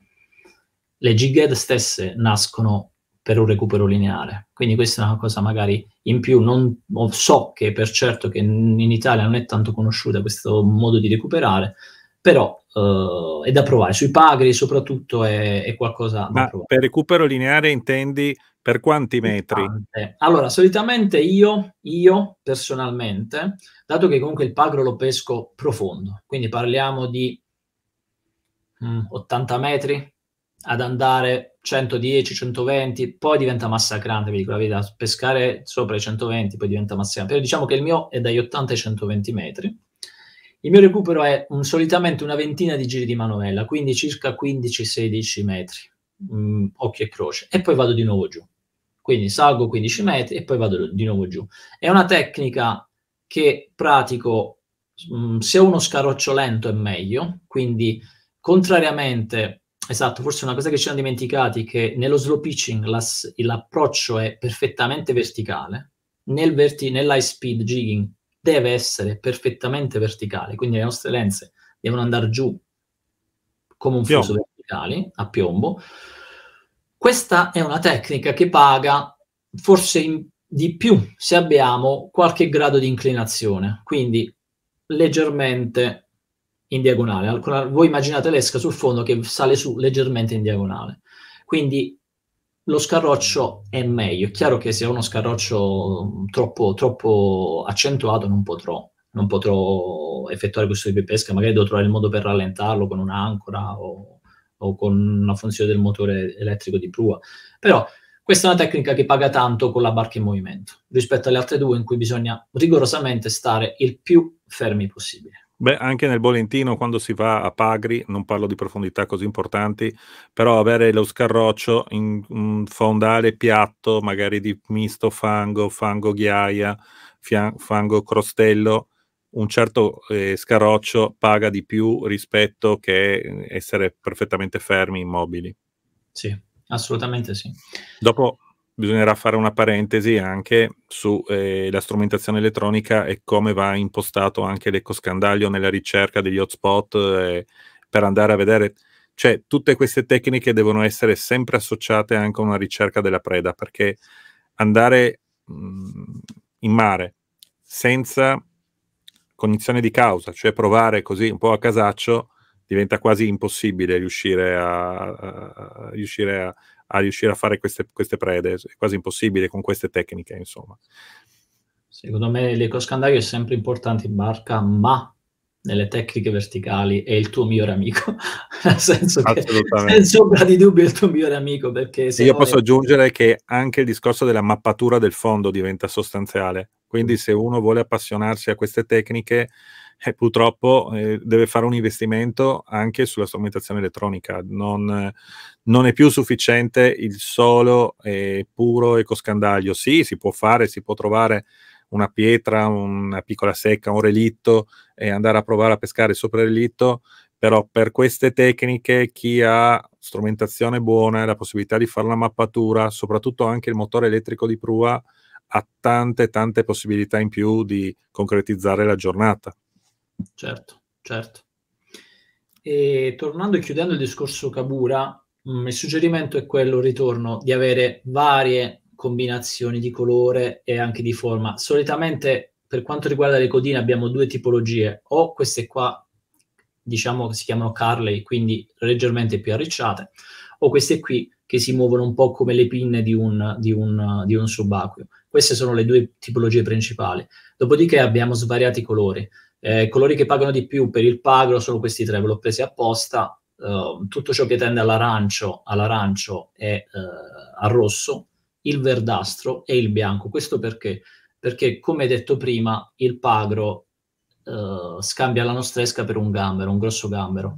le gighead stesse nascono per un recupero lineare. Quindi questa è una cosa magari in più, non, so che per certo che in Italia non è tanto conosciuta questo modo di recuperare, però eh, è da provare. Sui pagri soprattutto è, è qualcosa Ma provare. Per recupero lineare intendi per quanti metri? Allora, solitamente io, io personalmente, dato che comunque il pagro lo pesco profondo, quindi parliamo di mh, mm, 80 metri ad andare 110, 120, poi diventa massacrante, vi dico la verità, pescare sopra i 120 poi diventa massacrante. Però diciamo che il mio è dagli 80 ai 120 metri. Il mio recupero è un, solitamente una ventina di giri di manovella, quindi circa 15-16 metri mh, mm, occhio e croce e poi vado di nuovo giù. Quindi salgo 15 metri e poi vado di nuovo giù. È una tecnica che pratico mh, mm, se uno scaroccio lento è meglio, quindi contrariamente, esatto, forse una cosa che ci siamo dimenticati è che nello slow pitching l'ass- l'approccio è perfettamente verticale, nel verti- nell'high speed jigging deve essere perfettamente verticale, quindi le nostre lenze devono andare giù come un fuso verticale a piombo questa è una tecnica che paga forse in, di più se abbiamo qualche grado di inclinazione, quindi leggermente in diagonale. Alcuna, voi immaginate l'esca sul fondo che sale su leggermente in diagonale. Quindi lo scarroccio è meglio. È chiaro che se ho uno scarroccio mm, troppo, troppo accentuato non potrò, non potrò effettuare questo tipo di pesca, magari devo trovare il modo per rallentarlo con un'ancora o o con una funzione del motore elettrico di prua. Però questa è una tecnica che paga tanto con la barca in movimento rispetto alle altre due in cui bisogna rigorosamente stare il più fermi possibile. Beh, anche nel Bolentino quando si va a Pagri, non parlo di profondità così importanti, però avere lo scarroccio in un fondale piatto, magari di misto fango, fango ghiaia, fango crostello, un certo eh, scaroccio paga di più rispetto che mm, essere perfettamente fermi, immobili. Sì, assolutamente sì. Dopo bisognerà fare una parentesi anche sulla eh, strumentazione elettronica e come va impostato anche l'ecoscandaglio nella ricerca degli hotspot eh, per andare a vedere. Cioè, tutte queste tecniche devono essere sempre associate anche a una ricerca della preda, perché andare mh, mm, in mare senza cognizione di causa, cioè provare così un po' a casaccio, diventa quasi impossibile riuscire a, a, a, riuscire a riuscire fare queste, queste, prede, è quasi impossibile con queste tecniche, insomma. Secondo me l'eco scandaglio è sempre importante in barca, ma nelle tecniche verticali è il tuo migliore amico, <laughs> nel senso che senza ombra di dubbio è il tuo migliore amico. Perché se io posso è... aggiungere che anche il discorso della mappatura del fondo diventa sostanziale quindi se uno vuole appassionarsi a queste tecniche, eh, purtroppo eh, deve fare un investimento anche sulla strumentazione elettronica. Non, non è più sufficiente il solo e puro ecoscandaglio. Sì, si può fare, si può trovare una pietra, una piccola secca, un relitto e andare a provare a pescare sopra il relitto, però per queste tecniche chi ha strumentazione buona la possibilità di fare la mappatura, soprattutto anche il motore elettrico di prua, ha tante, tante possibilità in più di concretizzare la giornata. Certo, certo. E tornando e chiudendo il discorso Kabura, mh, mm, il suggerimento è quello, ritorno, di avere varie combinazioni di colore e anche di forma. Solitamente per quanto riguarda le codine abbiamo due tipologie, o queste qua, diciamo che si chiamano Carley, quindi leggermente più arricciate, o queste qui che si muovono un po' come le pinne di un, di un, di un subacqueo. Queste sono le due tipologie principali. Dopodiché abbiamo svariati colori. Eh, colori che pagano di più per il pagro sono questi tre, ve l'ho presi apposta. Uh, tutto ciò che tende all'arancio, all'arancio e uh, al rosso, il verdastro e il bianco. Questo perché? Perché, come detto prima, il pagro uh, scambia la nostresca per un gambero, un grosso gambero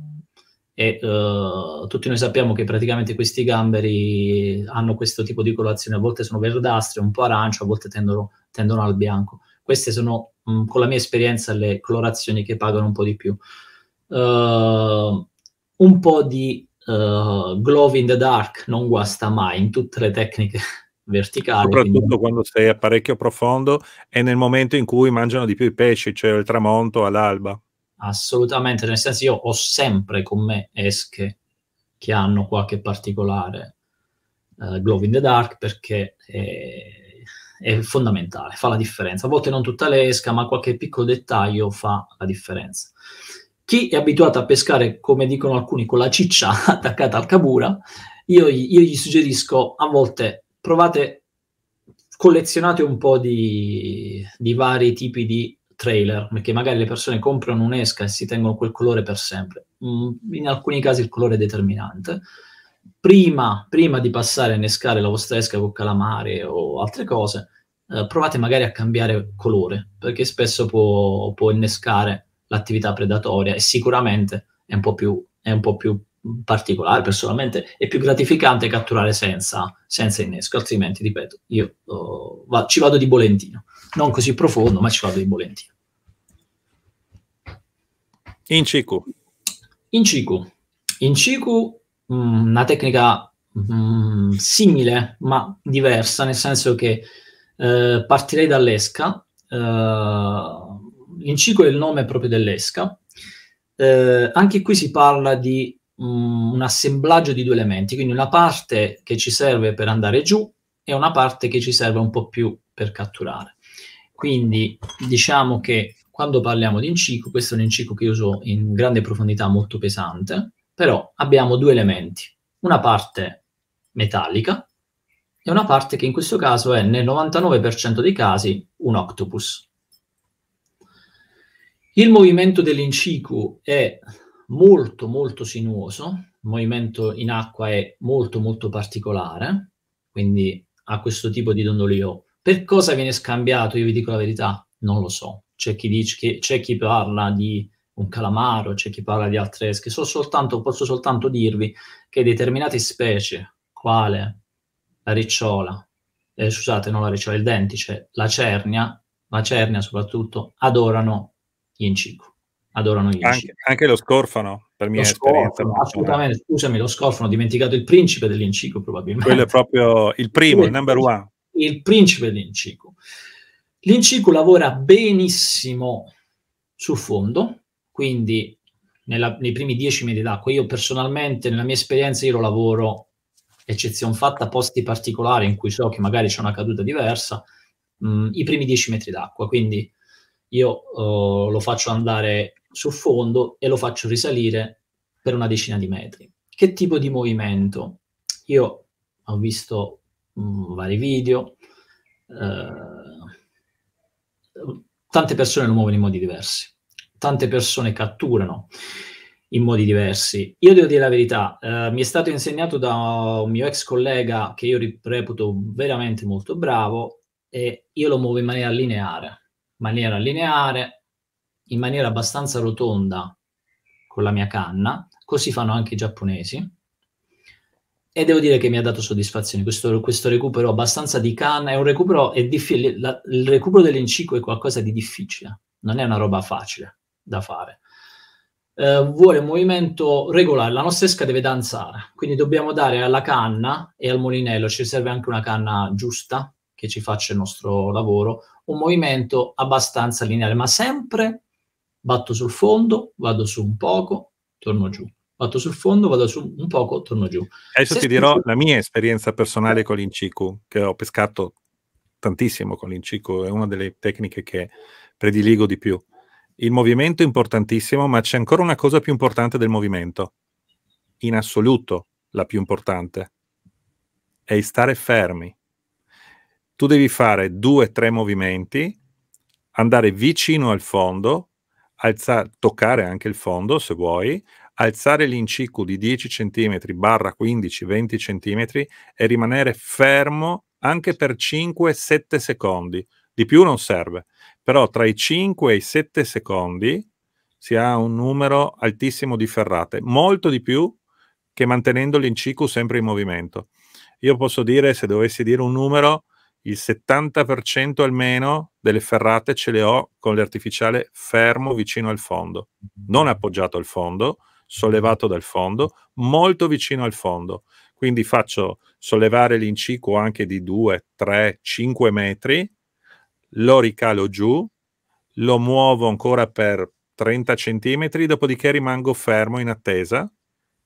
e uh, tutti noi sappiamo che praticamente questi gamberi hanno questo tipo di colorazione, a volte sono verdastri, un po' arancio, a volte tendono, tendono al bianco. Queste sono, mh, mm, con la mia esperienza, le colorazioni che pagano un po' di più. Uh, un po' di uh, glow in the dark non guasta mai in tutte le tecniche <laughs> verticali. Soprattutto quindi... quando sei a parecchio profondo e nel momento in cui mangiano di più i pesci, cioè il tramonto all'alba assolutamente, nel senso io ho sempre con me esche che hanno qualche particolare uh, glow in the dark perché è, è, fondamentale, fa la differenza. A volte non tutta l'esca, ma qualche piccolo dettaglio fa la differenza. Chi è abituato a pescare, come dicono alcuni, con la ciccia <laughs> attaccata al cabura, io, io gli suggerisco a volte provate, collezionate un po' di, di vari tipi di trailer, perché magari le persone comprano un'esca e si tengono quel colore per sempre. Mm, in alcuni casi il colore è determinante. Prima, prima di passare a innescare la vostra esca con calamare o altre cose, eh, provate magari a cambiare colore, perché spesso può, può, innescare l'attività predatoria e sicuramente è un po' più, un po più particolare, personalmente è più gratificante catturare senza, senza innesco, altrimenti, ripeto, io oh, va, ci vado di bolentino non così profondo, ma ci vado di volentieri. In CQ. In CQ. In CQ mm, una tecnica mh, mm, simile ma diversa, nel senso che eh, partirei dall'esca. Eh, in CQ è il nome proprio dell'esca. Eh, anche qui si parla di mh, mm, un assemblaggio di due elementi, quindi una parte che ci serve per andare giù e una parte che ci serve un po' più per catturare. Quindi diciamo che quando parliamo di incico, questo è un incico che uso in grande profondità molto pesante, però abbiamo due elementi, una parte metallica e una parte che in questo caso è nel 99% dei casi un octopus. Il movimento dell'incico è molto molto sinuoso, il movimento in acqua è molto molto particolare, quindi ha questo tipo di dondolio per cosa viene scambiato? Io vi dico la verità, non lo so. C'è chi, dice che, c'è chi parla di un calamaro, c'è chi parla di altre esche. So soltanto, posso soltanto dirvi che determinate specie, quale la ricciola, eh, scusate, non la ricciola, il dentice, cioè la cernia, la cernia soprattutto, adorano gli incico. Adorano gli anche, incico. Anche lo scorfano, per mia lo Scorfano, assolutamente, scusami, lo scorfano, ho dimenticato il principe dell'incico probabilmente. Quello è proprio il primo, il number one il principe Linciku. Linciku lavora benissimo sul fondo, quindi nella, nei primi dieci metri d'acqua. Io personalmente, nella mia esperienza, io lo lavoro, eccezione fatta, posti particolari in cui so che magari c'è una caduta diversa, mh, mm, i primi dieci metri d'acqua. Quindi io uh, lo faccio andare sul fondo e lo faccio risalire per una decina di metri. Che tipo di movimento? Io ho visto mh, mm, vari video. Eh, tante persone lo muovono in modi diversi, tante persone catturano in modi diversi. Io devo dire la verità, eh, mi è stato insegnato da un mio ex collega che io reputo veramente molto bravo e io lo muovo in maniera lineare, maniera lineare, in maniera abbastanza rotonda con la mia canna, così fanno anche i giapponesi e devo dire che mi ha dato soddisfazione questo, questo recupero abbastanza di canna. È un recupero, è diffi- la, il recupero dell'incico è qualcosa di difficile, non è una roba facile da fare. Eh, vuole un movimento regolare, la nostra esca deve danzare, quindi dobbiamo dare alla canna e al molinello, ci serve anche una canna giusta che ci faccia il nostro lavoro, un movimento abbastanza lineare, ma sempre batto sul fondo, vado su un poco, torno giù vado sul fondo, vado su un poco, torno giù. Adesso Se ti dirò la mia esperienza personale con l'incicu, che ho pescato tantissimo con l'incicu, è una delle tecniche che prediligo di più. Il movimento è importantissimo, ma c'è ancora una cosa più importante del movimento. In assoluto la più importante. È stare fermi. Tu devi fare due, tre movimenti, andare vicino al fondo, alza- toccare anche il fondo se vuoi, Alzare l'incipit di 10 cm barra 15-20 cm e rimanere fermo anche per 5-7 secondi. Di più non serve, però tra i 5 e i 7 secondi si ha un numero altissimo di ferrate, molto di più che mantenendo l'incipit sempre in movimento. Io posso dire, se dovessi dire un numero, il 70% almeno delle ferrate ce le ho con l'artificiale fermo vicino al fondo, non appoggiato al fondo, sollevato dal fondo, molto vicino al fondo. Quindi faccio sollevare l'incico anche di 2, 3, 5 metri, lo ricalo giù, lo muovo ancora per 30 centimetri, dopodiché rimango fermo in attesa,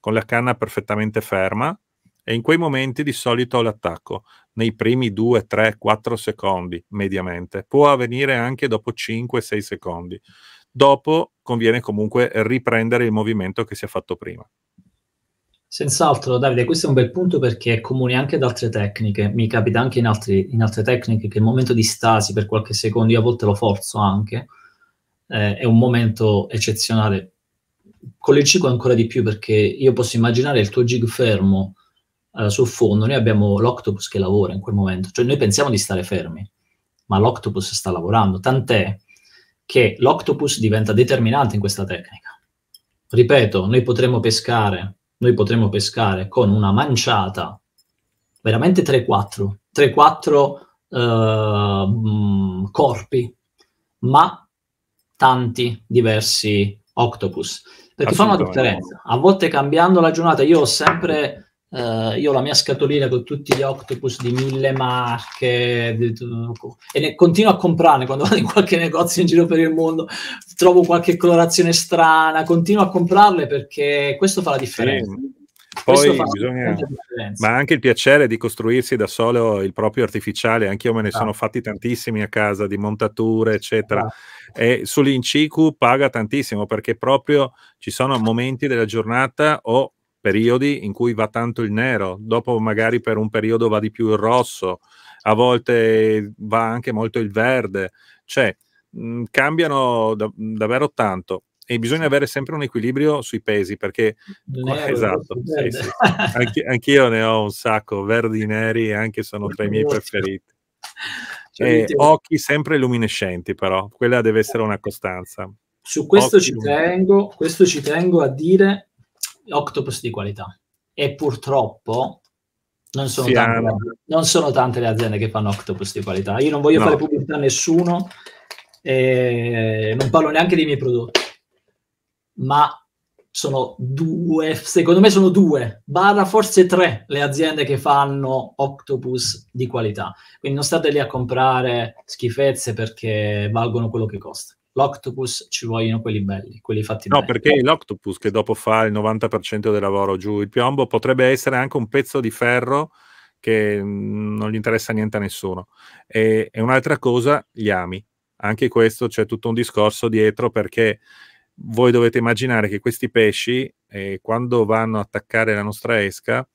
con la canna perfettamente ferma, e in quei momenti di solito l'attacco, nei primi 2, 3, 4 secondi mediamente. Può avvenire anche dopo 5, 6 secondi. Dopo conviene comunque riprendere il movimento che si è fatto prima. Senz'altro, Davide, questo è un bel punto perché è comune anche ad altre tecniche. Mi capita anche in, altri, in altre tecniche che il momento di stasi per qualche secondo, io a volte lo forzo anche, eh, è un momento eccezionale. Con il ciclo ancora di più perché io posso immaginare il tuo gig fermo eh, sul fondo, noi abbiamo l'octopus che lavora in quel momento, cioè noi pensiamo di stare fermi, ma l'octopus sta lavorando, tant'è che l'octopus diventa determinante in questa tecnica. Ripeto, noi potremmo pescare, noi potremmo pescare con una manciata veramente 3-4, 3-4 eh, mm, corpi, ma tanti diversi octopus, perché fa una differenza. A volte cambiando la giornata, io ho sempre Uh, io ho la mia scatolina con tutti gli octopus di mille marche di, e ne continuo a comprarne quando vado in qualche negozio in giro per il mondo trovo qualche colorazione strana continuo a comprarle perché questo fa la differenza sì. Poi bisogna, ma anche il piacere di costruirsi da solo il proprio artificiale, anch'io me ne ah. sono fatti tantissimi a casa, di montature, eccetera. Ah. E sull'Incicu paga tantissimo perché proprio ci sono momenti della giornata o periodi in cui va tanto il nero, dopo magari per un periodo va di più il rosso, a volte va anche molto il verde, cioè mh, mhmm, cambiano da, davvero tanto e bisogna avere sempre un equilibrio sui pesi perché nero, esatto sì, sì. Anch- anch'io ne ho un sacco verdi e neri anche sono tra i miei preferiti cioè, occhi sempre luminescenti però quella deve essere una costanza su questo occhi ci, tengo, questo ci tengo a dire octopus di qualità. E purtroppo non sono, tante, non sono, tante, le aziende che fanno octopus di qualità. Io non voglio no. fare pubblicità a nessuno, eh, non parlo neanche dei miei prodotti, ma sono due, secondo me sono due, barra forse tre le aziende che fanno octopus di qualità. Quindi non state lì a comprare schifezze perché valgono quello che costa l'octopus ci vogliono quelli belli, quelli fatti no, bene. perché l'octopus che dopo fa il 90% del lavoro giù, il piombo potrebbe essere anche un pezzo di ferro che mm, non gli interessa niente a nessuno. E, e un'altra cosa, gli ami. Anche questo c'è tutto un discorso dietro perché voi dovete immaginare che questi pesci, eh, quando vanno a attaccare la nostra esca,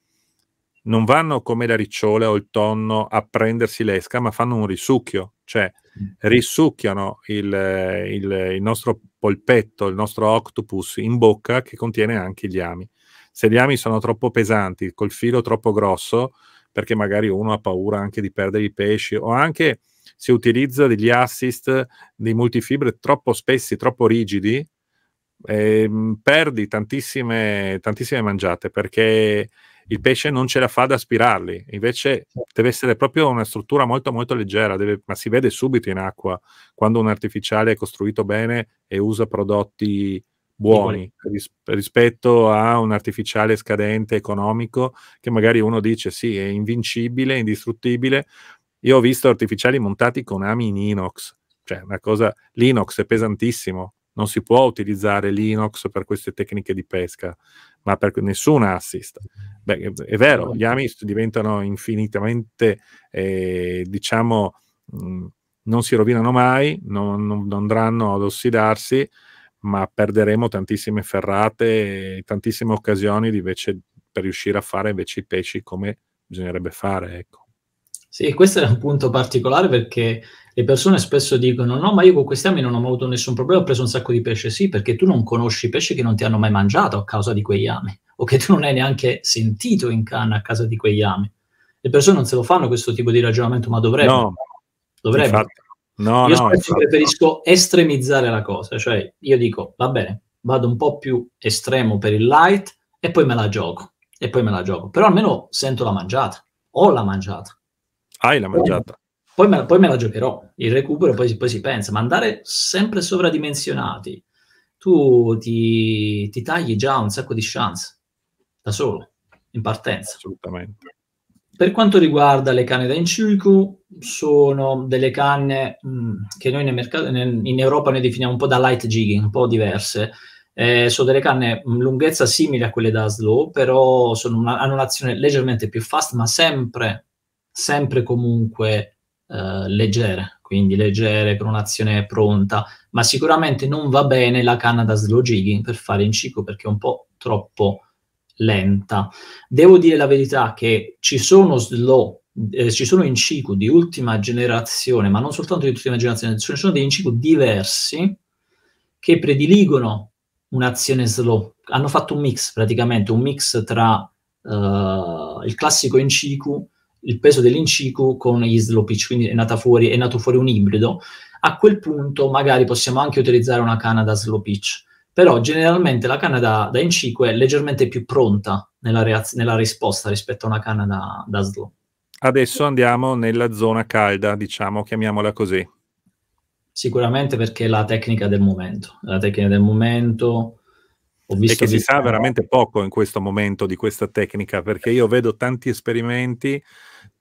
non vanno come la ricciola o il tonno a prendersi l'esca, ma fanno un risucchio, cioè risucchiano il, il, il, nostro polpetto, il nostro octopus in bocca che contiene anche gli ami. Se gli ami sono troppo pesanti, col filo troppo grosso, perché magari uno ha paura anche di perdere i pesci o anche se utilizza degli assist dei multifibre troppo spessi, troppo rigidi, eh, perdi tantissime, tantissime mangiate perché il pesce non ce la fa ad aspirarli, invece certo. deve essere proprio una struttura molto molto leggera, deve, ma si vede subito in acqua quando un artificiale è costruito bene e usa prodotti buoni ris- rispetto a un artificiale scadente economico che magari uno dice sì è invincibile, indistruttibile. Io ho visto artificiali montati con ami in inox, cioè una cosa, l'inox è pesantissimo, non si può utilizzare l'inox per queste tecniche di pesca ma per nessuna assist. Beh, è vero, gli esatto. Amis diventano infinitamente, eh, diciamo, mh, mm, non si rovinano mai, non, non, andranno ad ossidarsi, ma perderemo tantissime ferrate, tantissime occasioni di, invece, per riuscire a fare invece i pesci come bisognerebbe fare. Ecco. Sì, questo è un punto particolare perché le persone spesso dicono no, ma io con questi ami non ho avuto nessun problema, ho preso un sacco di pesce. Sì, perché tu non conosci pesci che non ti hanno mai mangiato a causa di quegli ami o che tu non hai neanche sentito in canna a causa di quegli ami. Le persone non se lo fanno questo tipo di ragionamento, ma dovrebbero. No, dovrebbero. no, io no, infatti, preferisco no. estremizzare la cosa, cioè io dico va bene, vado un po' più estremo per il light e poi me la gioco, e poi me la gioco, però almeno sento la mangiata, ho la mangiata hai la mangiata. Poi, me, poi me, la giocherò, il recupero poi, poi, si pensa, ma andare sempre sovradimensionati, tu ti, ti tagli già un sacco di chance, da solo, in partenza. Assolutamente. Per quanto riguarda le canne da inciucu, sono delle canne mh, mm, che noi nel mercato, nel, in Europa ne definiamo un po' da light jigging, un po' diverse. Eh, sono delle canne mh, mm, lunghezza simile a quelle da slow, però una, hanno un'azione leggermente più fast, ma sempre sempre comunque eh, leggere, quindi leggere per un'azione pronta, ma sicuramente non va bene la canna da slow jigging per fare in ciclo perché è un po' troppo lenta. Devo dire la verità che ci sono slow eh, ci sono in inciku di ultima generazione, ma non soltanto di ultima generazione, ci sono dei inciku diversi che prediligono un'azione slow. Hanno fatto un mix praticamente, un mix tra uh, il classico in inciku il peso dell'incicu con gli slow pitch, quindi è, nata fuori, è, nato fuori un ibrido, a quel punto magari possiamo anche utilizzare una canna da slow pitch, però generalmente la canna da, da incicu è leggermente più pronta nella, reaz- nella risposta rispetto a una canna da, da slow. Adesso andiamo nella zona calda, diciamo, chiamiamola così. Sicuramente perché è la tecnica del momento, la tecnica del momento, ho visto e che si sa veramente poco in questo momento di questa tecnica, perché io vedo tanti esperimenti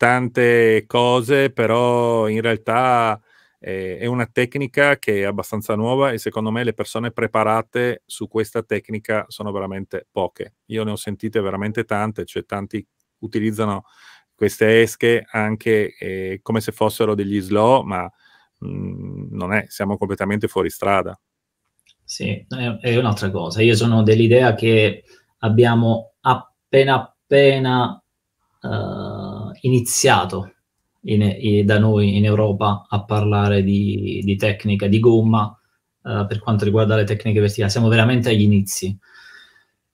tante cose, però in realtà eh, è una tecnica che è abbastanza nuova e secondo me le persone preparate su questa tecnica sono veramente poche. Io ne ho sentite veramente tante, cioè tanti utilizzano queste esche anche eh, come se fossero degli slow, ma mh, mm, non è, siamo completamente fuori strada. Sì, è un'altra cosa. Io sono dell'idea che abbiamo appena appena uh iniziato in, in, da noi in Europa a parlare di, di tecnica di gomma eh, per quanto riguarda le tecniche verticali, siamo veramente agli inizi.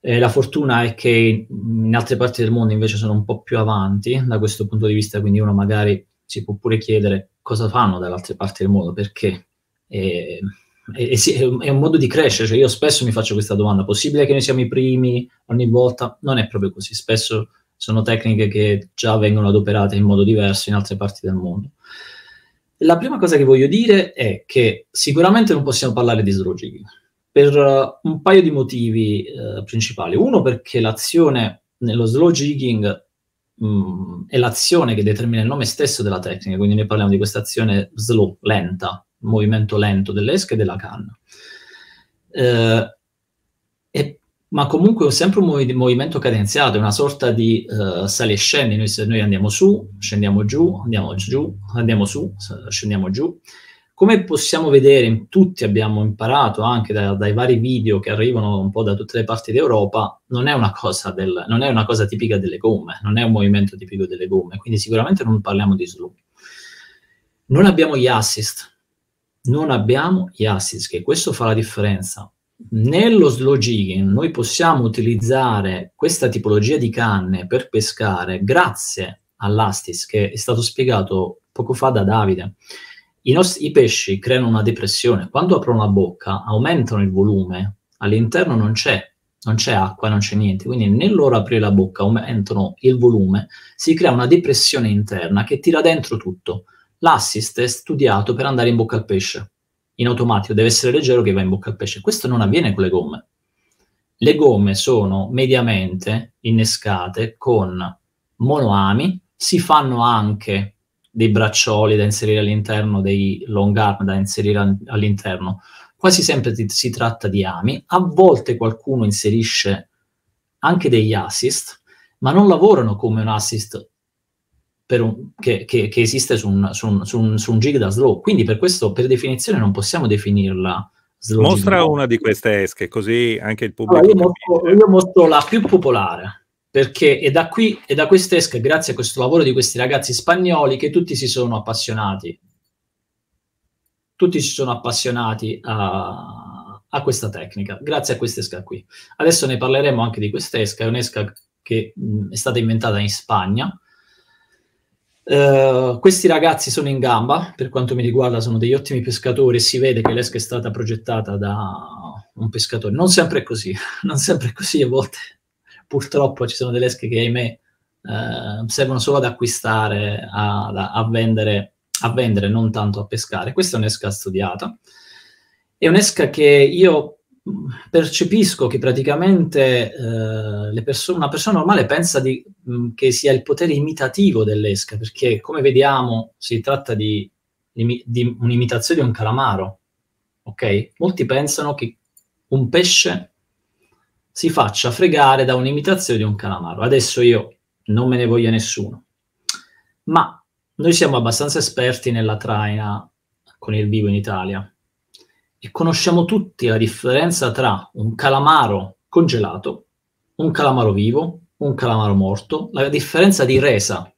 Eh, la fortuna è che in altre parti del mondo invece sono un po' più avanti da questo punto di vista, quindi uno magari si può pure chiedere cosa fanno dalle altre parti del mondo, perché eh, eh, sì, è un modo di crescere. Cioè io spesso mi faccio questa domanda: possibile che noi siamo i primi ogni volta? Non è proprio così. Spesso sono tecniche che già vengono adoperate in modo diverso in altre parti del mondo. La prima cosa che voglio dire è che sicuramente non possiamo parlare di slow jigging per eh, un paio di motivi eh, principali. Uno perché l'azione nello slow jigging mh, mm, è l'azione che determina il nome stesso della tecnica, quindi noi parliamo di questa azione slow, lenta, movimento lento dell'esca e della canna. Eh, ma comunque è sempre un movimento cadenziato, è una sorta di uh, sale e scende, noi, noi, andiamo su, scendiamo giù, andiamo giù, andiamo su, scendiamo giù. Come possiamo vedere, tutti abbiamo imparato anche da, dai vari video che arrivano un po' da tutte le parti d'Europa, non è, una cosa del, non è una cosa tipica delle gomme, non è un movimento tipico delle gomme, quindi sicuramente non parliamo di slow. Non abbiamo gli assist, non abbiamo gli assist, che questo fa la differenza nello slow jigging noi possiamo utilizzare questa tipologia di canne per pescare grazie all'astis che è stato spiegato poco fa da Davide. I, nostri, I pesci creano una depressione, quando aprono la bocca aumentano il volume, all'interno non c'è, non c'è acqua, non c'è niente, quindi nel loro aprire la bocca aumentano il volume, si crea una depressione interna che tira dentro tutto. L'assist è studiato per andare in bocca al pesce in automatico, deve essere leggero che va in bocca al pesce. Questo non avviene con le gomme. Le gomme sono mediamente innescate con monoami, si fanno anche dei braccioli da inserire all'interno, dei long arm da inserire all'interno. Quasi sempre ti, si tratta di ami, a volte qualcuno inserisce anche degli assist, ma non lavorano come un assist un, che, che, che, esiste su un, su, un, su un, gig da slow. Quindi per questo, per definizione, non possiamo definirla slow. Mostra gig. una di queste esche, così anche il pubblico... Allora, io, mostro, io, mostro, la più popolare, perché è da qui, è da queste esche, grazie a questo lavoro di questi ragazzi spagnoli, che tutti si sono appassionati. Tutti si sono appassionati a, a questa tecnica, grazie a questa esca qui. Adesso ne parleremo anche di quest'esca, è un'esca che mh, è stata inventata in Spagna, eh, questi ragazzi sono in gamba, per quanto mi riguarda sono degli ottimi pescatori, si vede che l'esca è stata progettata da un pescatore, non sempre è così, <laughs> non sempre è così, a volte purtroppo ci sono delle esche che ahimè uh, servono solo ad acquistare, a, a, vendere, a vendere, non tanto a pescare. Questa è un'esca studiata, è un'esca che io percepisco che praticamente eh, perso- una persona normale pensa di, mh, mm, che sia il potere imitativo dell'esca, perché come vediamo si tratta di, di, di, un'imitazione di un calamaro, ok? Molti pensano che un pesce si faccia fregare da un'imitazione di un calamaro. Adesso io non me ne voglio nessuno, ma noi siamo abbastanza esperti nella traina con il vivo in Italia e conosciamo tutti la differenza tra un calamaro congelato, un calamaro vivo, un calamaro morto, la differenza di resa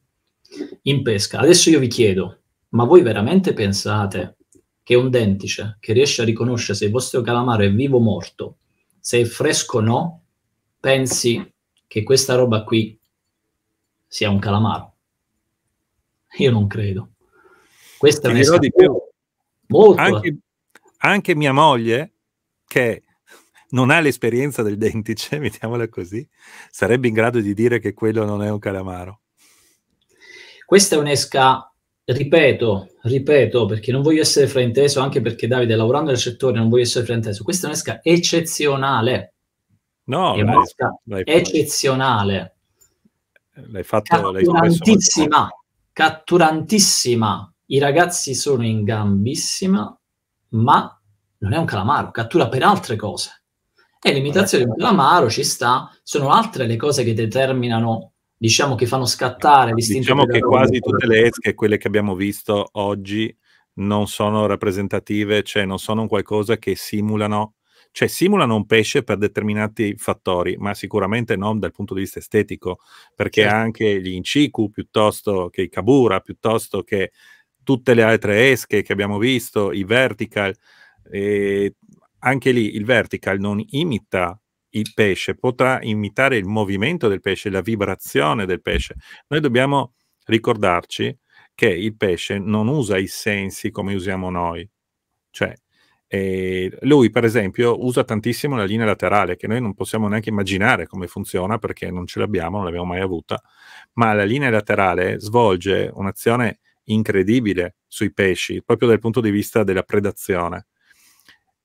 in pesca. Adesso io vi chiedo, ma voi veramente pensate che un dentice che riesce a riconoscere se il vostro calamaro è vivo o morto, se è fresco o no, pensi che questa roba qui sia un calamaro? Io non credo. Questa è una molto anche, anche mia moglie, che non ha l'esperienza del dentice, <laughs> mettiamola così, sarebbe in grado di dire che quello non è un calamaro. Questa è un'esca, ripeto, ripeto, perché non voglio essere frainteso, anche perché Davide, lavorando nel settore, non voglio essere frainteso, questa è un'esca eccezionale. No, è un'esca l'hai, eccezionale. L'hai fatto, catturantissima, l'hai catturantissima. I ragazzi sono in gambissima ma non è un calamaro, cattura per altre cose. E l'imitazione di un calamaro ci sta, sono altre le cose che determinano, diciamo, che fanno scattare l'istinto. Diciamo che quasi tutte le esche, quelle che abbiamo visto oggi, non sono rappresentative, cioè non sono qualcosa che simulano cioè simulano un pesce per determinati fattori, ma sicuramente non dal punto di vista estetico, perché certo. anche gli inciku piuttosto che i kabura, piuttosto che tutte le altre esche che abbiamo visto, i vertical, eh, anche lì il vertical non imita il pesce, potrà imitare il movimento del pesce, la vibrazione del pesce. Noi dobbiamo ricordarci che il pesce non usa i sensi come usiamo noi. Cioè, eh, lui, per esempio, usa tantissimo la linea laterale, che noi non possiamo neanche immaginare come funziona perché non ce l'abbiamo, non l'abbiamo mai avuta, ma la linea laterale svolge un'azione incredibile sui pesci, proprio dal punto di vista della predazione.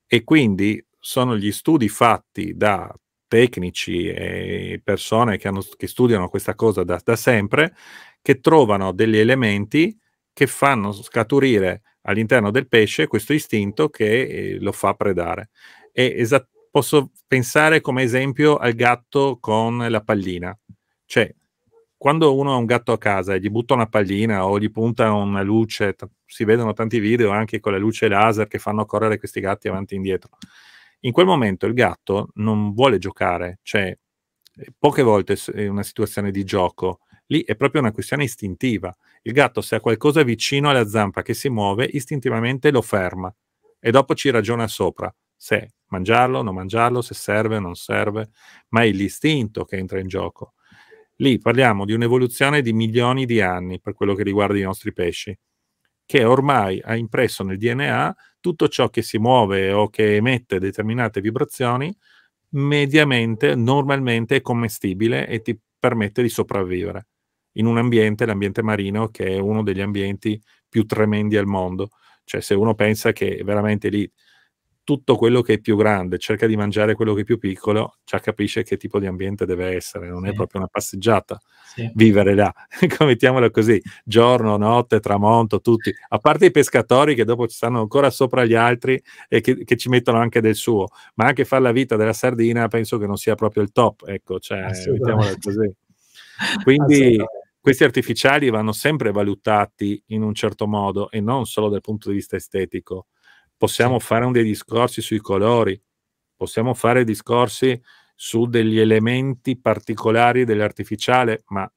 E quindi sono gli studi fatti da tecnici e persone che, hanno, che studiano questa cosa da, da sempre, che trovano degli elementi che fanno scaturire all'interno del pesce questo istinto che eh, lo fa predare. Esa- posso pensare come esempio al gatto con la pallina. Cioè, quando uno ha un gatto a casa e gli butta una pallina o gli punta una luce, t- si vedono tanti video anche con la luce laser che fanno correre questi gatti avanti e indietro. In quel momento il gatto non vuole giocare, cioè eh, poche volte è una situazione di gioco, lì è proprio una questione istintiva. Il gatto se ha qualcosa vicino alla zampa che si muove, istintivamente lo ferma e dopo ci ragiona sopra se mangiarlo, non mangiarlo, se serve o non serve, ma è l'istinto che entra in gioco. Lì parliamo di un'evoluzione di milioni di anni per quello che riguarda i nostri pesci, che ormai ha impresso nel DNA tutto ciò che si muove o che emette determinate vibrazioni, mediamente, normalmente è commestibile e ti permette di sopravvivere in un ambiente, l'ambiente marino, che è uno degli ambienti più tremendi al mondo. Cioè se uno pensa che veramente lì tutto quello che è più grande, cerca di mangiare quello che è più piccolo, già capisce che tipo di ambiente deve essere, non sì. è proprio una passeggiata sì. vivere là, <laughs> mettiamola così, giorno, notte, tramonto, tutti, a parte i pescatori che dopo ci stanno ancora sopra gli altri e che, che, ci mettono anche del suo, ma anche fare la vita della sardina penso che non sia proprio il top, ecco, cioè, mettiamola così. <laughs> Quindi questi artificiali vanno sempre valutati in un certo modo e non solo dal punto di vista estetico possiamo fare dei discorsi sui colori, possiamo fare discorsi su degli elementi particolari dell'artificiale, ma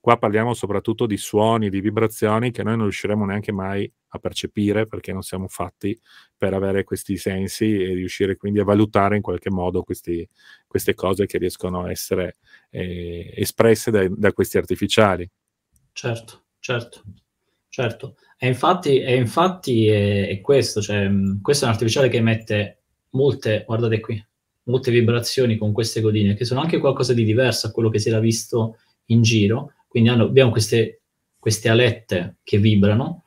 qua parliamo soprattutto di suoni, di vibrazioni che noi non riusciremo neanche mai a percepire perché non siamo fatti per avere questi sensi e riuscire quindi a valutare in qualche modo questi, queste cose che riescono a essere eh, espresse da, da questi artificiali. Certo, certo. Certo, e infatti, e infatti è, è, questo, cioè, questo è un artificiale che emette molte, guardate qui, molte vibrazioni con queste codine, che sono anche qualcosa di diverso a quello che si era visto in giro, quindi hanno, abbiamo queste, queste alette che vibrano,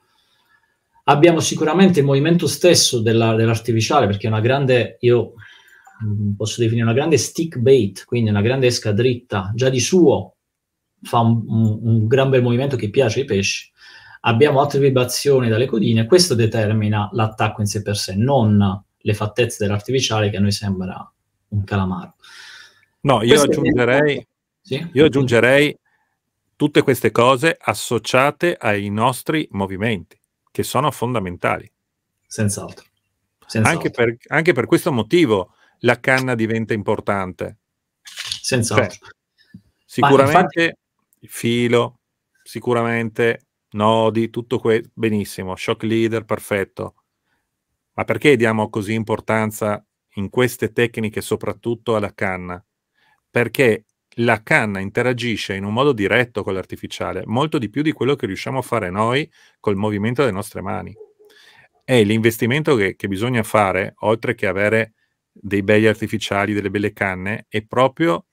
abbiamo sicuramente il movimento stesso della, dell'artificiale, perché è una grande, io posso definire una grande stick bait, quindi una grande esca dritta, già di suo fa un, un, un gran bel movimento che piace ai pesci, abbiamo altre vibrazioni dalle codine, questo determina l'attacco in sé per sé, non le fattezze dell'artificiale che a noi sembra un calamaro. No, io aggiungerei, sì? io aggiungerei, tutte queste cose associate ai nostri movimenti, che sono fondamentali. Senz'altro. Senz'altro. Anche, per, anche per questo motivo la canna diventa importante. Senz'altro. Cioè, sicuramente infatti... filo, sicuramente nodi, tutto questo, benissimo, shock leader, perfetto. Ma perché diamo così importanza in queste tecniche soprattutto alla canna? Perché la canna interagisce in un modo diretto con l'artificiale, molto di più di quello che riusciamo a fare noi col movimento delle nostre mani. E l'investimento che, che bisogna fare, oltre che avere dei belli artificiali, delle belle canne, è proprio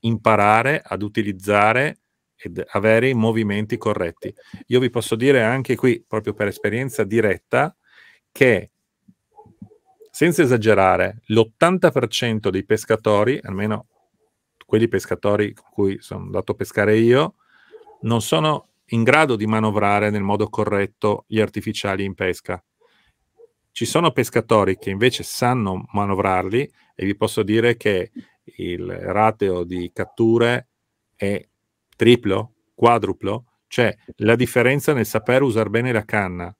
imparare ad utilizzare ed avere i movimenti corretti. Io vi posso dire anche qui, proprio per esperienza diretta, che senza esagerare, l'80% dei pescatori, almeno quelli pescatori con cui sono andato a pescare io, non sono in grado di manovrare nel modo corretto gli artificiali in pesca. Ci sono pescatori che invece sanno manovrarli e vi posso dire che il rateo di catture è triplo, quadruplo, cioè la differenza nel saper usare bene la canna.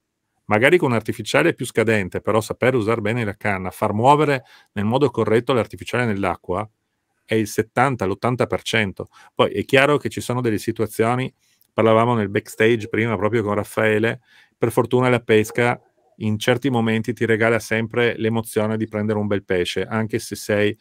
Magari con un artificiale più scadente, però saper usare bene la canna, far muovere nel modo corretto l'artificiale nell'acqua è il 70, l'80%. Poi è chiaro che ci sono delle situazioni, parlavamo nel backstage prima proprio con Raffaele, per fortuna la pesca in certi momenti ti regala sempre l'emozione di prendere un bel pesce, anche se sei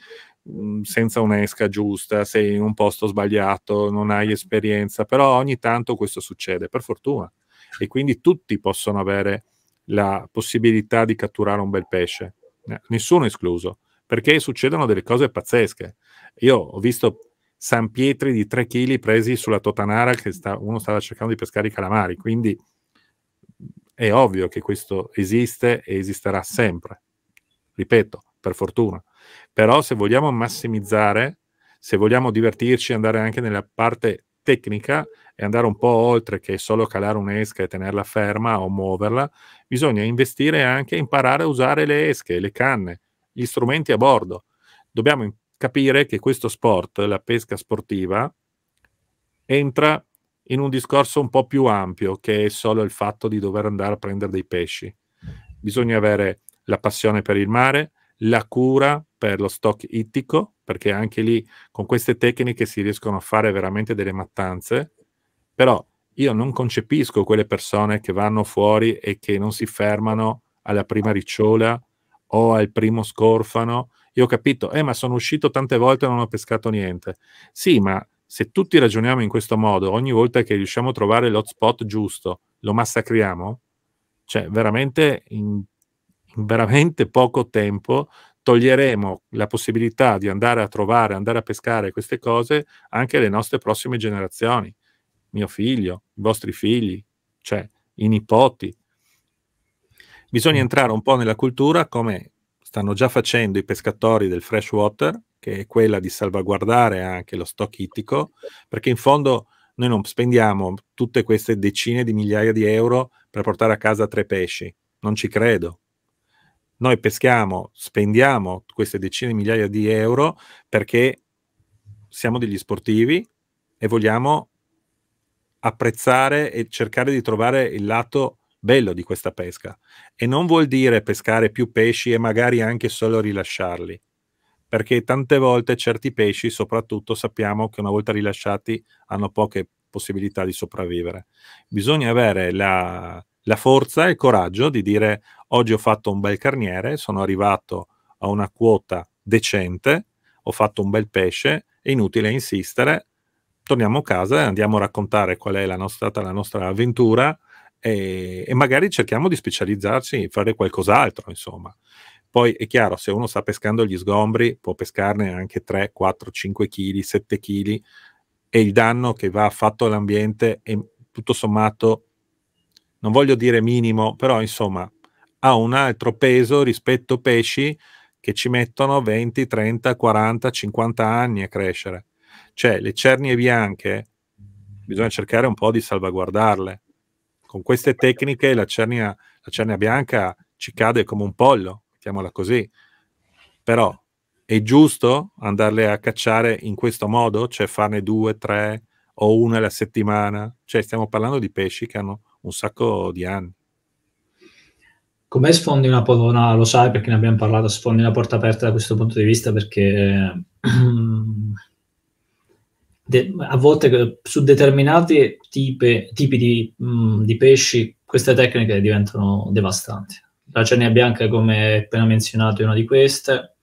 Mm, senza un'esca giusta, sei in un posto sbagliato, non hai esperienza, però ogni tanto questo succede, per fortuna. E quindi tutti possono avere la possibilità di catturare un bel pesce, eh, nessuno escluso, perché succedono delle cose pazzesche. Io ho visto San Pietri di 3 kg presi sulla Totanara che sta, uno stava cercando di pescare i calamari, quindi mm, è ovvio che questo esiste e esisterà sempre. Ripeto, per fortuna. Però se vogliamo massimizzare, se vogliamo divertirci, andare anche nella parte tecnica e andare un po' oltre che solo calare un'esca e tenerla ferma o muoverla, bisogna investire anche imparare a usare le esche, le canne, gli strumenti a bordo. Dobbiamo capire che questo sport, la pesca sportiva, entra in un discorso un po' più ampio che è solo il fatto di dover andare a prendere dei pesci. Bisogna avere la passione per il mare, la cura per lo stock ittico, perché anche lì con queste tecniche si riescono a fare veramente delle mattanze, però io non concepisco quelle persone che vanno fuori e che non si fermano alla prima ricciola o al primo scorfano. Io ho capito, eh, ma sono uscito tante volte e non ho pescato niente. Sì, ma se tutti ragioniamo in questo modo, ogni volta che riusciamo a trovare l'hotspot giusto, lo massacriamo, cioè veramente in veramente poco tempo toglieremo la possibilità di andare a trovare, andare a pescare queste cose anche alle nostre prossime generazioni, mio figlio, i vostri figli, cioè i nipoti. Bisogna mm. entrare un po' nella cultura come stanno già facendo i pescatori del freshwater, che è quella di salvaguardare anche lo stock ittico, perché in fondo noi non spendiamo tutte queste decine di migliaia di euro per portare a casa tre pesci, non ci credo, noi peschiamo, spendiamo queste decine di migliaia di euro perché siamo degli sportivi e vogliamo apprezzare e cercare di trovare il lato bello di questa pesca. E non vuol dire pescare più pesci e magari anche solo rilasciarli, perché tante volte certi pesci, soprattutto, sappiamo che una volta rilasciati hanno poche possibilità di sopravvivere. Bisogna avere la, la forza e il coraggio di dire Oggi ho fatto un bel carniere, sono arrivato a una quota decente, ho fatto un bel pesce, è inutile insistere, torniamo a casa e andiamo a raccontare qual è la nostra, stata la nostra avventura e, e, magari cerchiamo di specializzarci, fare qualcos'altro, insomma. Poi è chiaro, se uno sta pescando gli sgombri, può pescarne anche 3, 4, 5 kg, 7 kg, e il danno che va fatto all'ambiente è tutto sommato, non voglio dire minimo, però insomma ha un altro peso rispetto pesci che ci mettono 20, 30, 40, 50 anni a crescere. Cioè le cernie bianche bisogna cercare un po' di salvaguardarle. Con queste tecniche la cernia, la cernia bianca ci cade come un pollo, mettiamola così. Però è giusto andarle a cacciare in questo modo? Cioè farne due, tre o una alla settimana? Cioè stiamo parlando di pesci che hanno un sacco di anni. Come sfondi una polona, lo sai perché ne abbiamo parlato, sfondi una porta aperta da questo punto di vista perché <clears throat> de- a volte eh, su determinati tipi, tipi di, mh, mm, di, pesci queste tecniche diventano devastanti. La cernia bianca, come appena menzionato, è una di queste.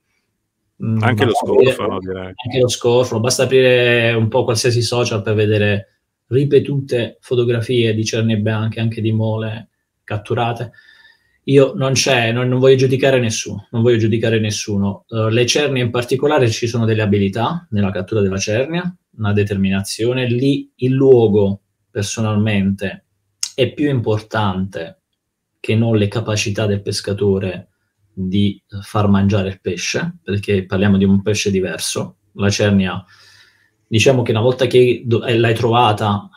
Mh, mm, anche lo scorfano, direi. Anche lo scorfo, basta aprire un po' qualsiasi social per vedere ripetute fotografie di cernie bianche, anche di mole catturate io non c'è, non, non, voglio giudicare nessuno, non voglio giudicare nessuno. Uh, le cernie in particolare ci sono delle abilità nella cattura della cernia, una determinazione. Lì il luogo, personalmente, è più importante che non le capacità del pescatore di eh, far mangiare il pesce, perché parliamo di un pesce diverso. La cernia, diciamo che una volta che eh, l'hai trovata,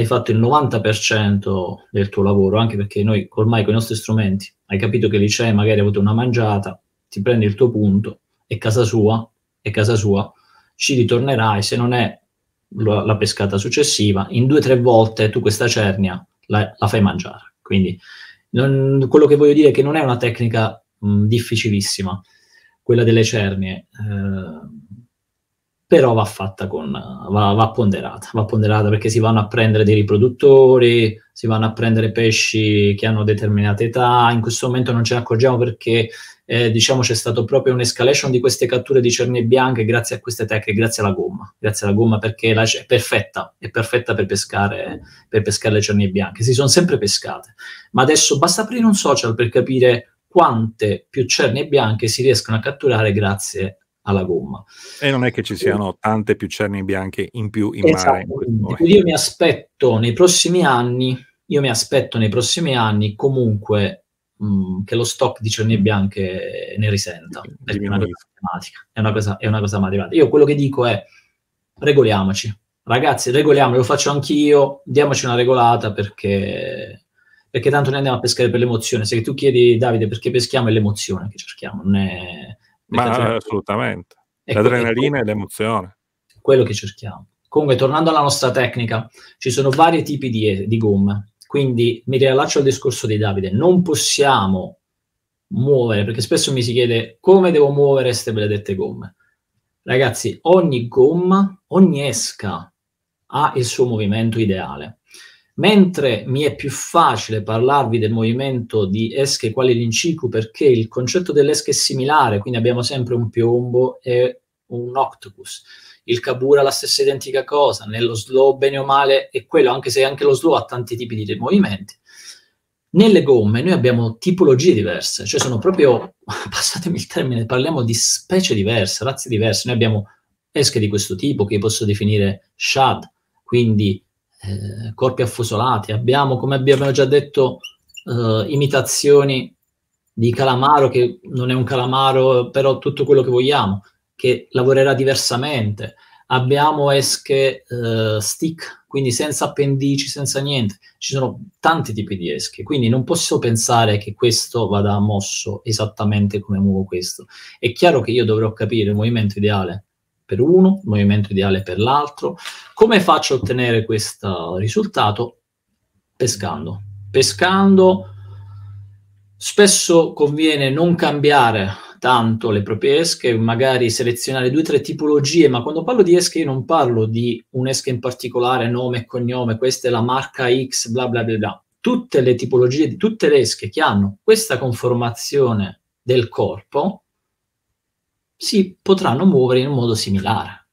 hai fatto il 90% del tuo lavoro, anche perché noi ormai con i nostri strumenti hai capito che lì c'è, magari hai avuto una mangiata, ti prendi il tuo punto, è casa sua, è casa sua, ci ritornerai, se non è la, la pescata successiva, in due o tre volte tu questa cernia la, la fai mangiare. Quindi non, quello che voglio dire è che non è una tecnica mh, difficilissima, quella delle cernie. Eh, però va fatta con, va, va, ponderata, va ponderata perché si vanno a prendere dei riproduttori, si vanno a prendere pesci che hanno determinate età, in questo momento non ce ne accorgiamo perché eh, diciamo c'è stato proprio un'escalation di queste catture di cerne bianche grazie a queste tecniche, grazie alla gomma, grazie alla gomma perché la, è perfetta, è perfetta per pescare, per pescare le cerne bianche, si sono sempre pescate, ma adesso basta aprire un social per capire quante più cerne bianche si riescono a catturare grazie alla gomma. E non è che ci siano tante più cerni bianche in più in esatto, mare. In esatto. io mi aspetto nei prossimi anni, io mi aspetto nei prossimi anni comunque mh, mm, che lo stock di cernie bianche ne risenta, è una cosa È una cosa, è una cosa matematica. Io quello che dico è regoliamoci. Ragazzi, regoliamo, lo faccio anch'io, diamoci una regolata perché perché tanto noi andiamo a pescare per l'emozione. Se tu chiedi, Davide, perché peschiamo è l'emozione che cerchiamo, non è, ma assolutamente. L'adrenalina e l'emozione. Quello che cerchiamo. Comunque, tornando alla nostra tecnica, ci sono vari tipi di, di gomme. Quindi mi riallaccio al discorso di Davide. Non possiamo muovere, perché spesso mi si chiede come devo muovere queste benedette gomme. Ragazzi, ogni gomma, ogni esca ha il suo movimento ideale. Mentre mi è più facile parlarvi del movimento di esche quali l'incicu perché il concetto dell'esche è similare, quindi abbiamo sempre un piombo e un octopus. Il Kabura è la stessa identica cosa, nello slow bene o male è quello, anche se anche lo slow ha tanti tipi di movimenti. Nelle gomme noi abbiamo tipologie diverse, cioè sono proprio, <laughs> passatemi il termine, parliamo di specie diverse, razze diverse. Noi abbiamo esche di questo tipo che posso definire shad, quindi eh, corpi affusolati, abbiamo, come abbiamo già detto, eh, imitazioni di calamaro che non è un calamaro, però tutto quello che vogliamo, che lavorerà diversamente. Abbiamo esche eh, stick, quindi senza appendici, senza niente. Ci sono tanti tipi di esche, quindi non posso pensare che questo vada mosso esattamente come muovo questo. È chiaro che io dovrò capire il movimento ideale per uno, movimento ideale per l'altro. Come faccio a ottenere questo risultato? Pescando. Pescando spesso conviene non cambiare tanto le proprie esche, magari selezionare due o tre tipologie, ma quando parlo di esche io non parlo di un'esca in particolare, nome e cognome, questa è la marca X, bla bla bla bla. Tutte le tipologie, di tutte le esche che hanno questa conformazione del corpo, si potranno muovere in un modo similare.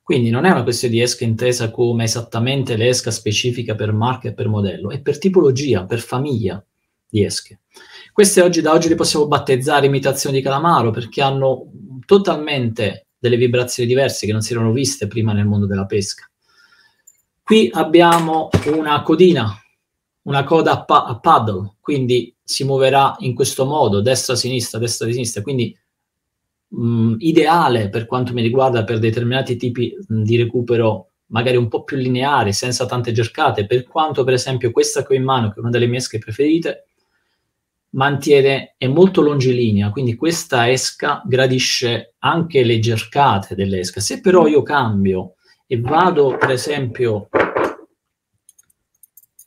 Quindi non è una questione di esca intesa come esattamente l'esca specifica per marca e per modello, è per tipologia, per famiglia di esche. Queste oggi da oggi le possiamo battezzare imitazioni di calamaro perché hanno totalmente delle vibrazioni diverse che non si erano viste prima nel mondo della pesca. Qui abbiamo una codina, una coda a, pa- a paddle, quindi si muoverà in questo modo, destra-sinistra, destra-sinistra, quindi mh, mm, ideale per quanto mi riguarda per determinati tipi mh, mm, di recupero magari un po' più lineari, senza tante cercate, per quanto per esempio questa che ho in mano, che è una delle mie esche preferite, mantiene, è molto longilinea, quindi questa esca gradisce anche le cercate dell'esca. Se però io cambio e vado per esempio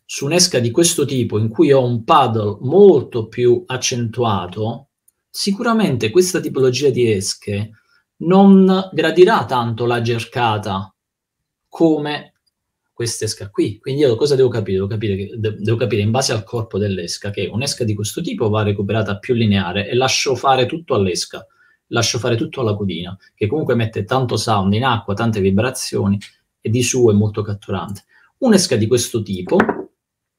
su un'esca di questo tipo, in cui ho un paddle molto più accentuato, sicuramente questa tipologia di esche non gradirà tanto la cercata come questa esca qui. Quindi io cosa devo capire? Devo capire, che, de- devo capire in base al corpo dell'esca che un'esca di questo tipo va recuperata più lineare e lascio fare tutto all'esca, lascio fare tutto alla codina, che comunque mette tanto sound in acqua, tante vibrazioni e di suo è molto catturante. Un'esca di questo tipo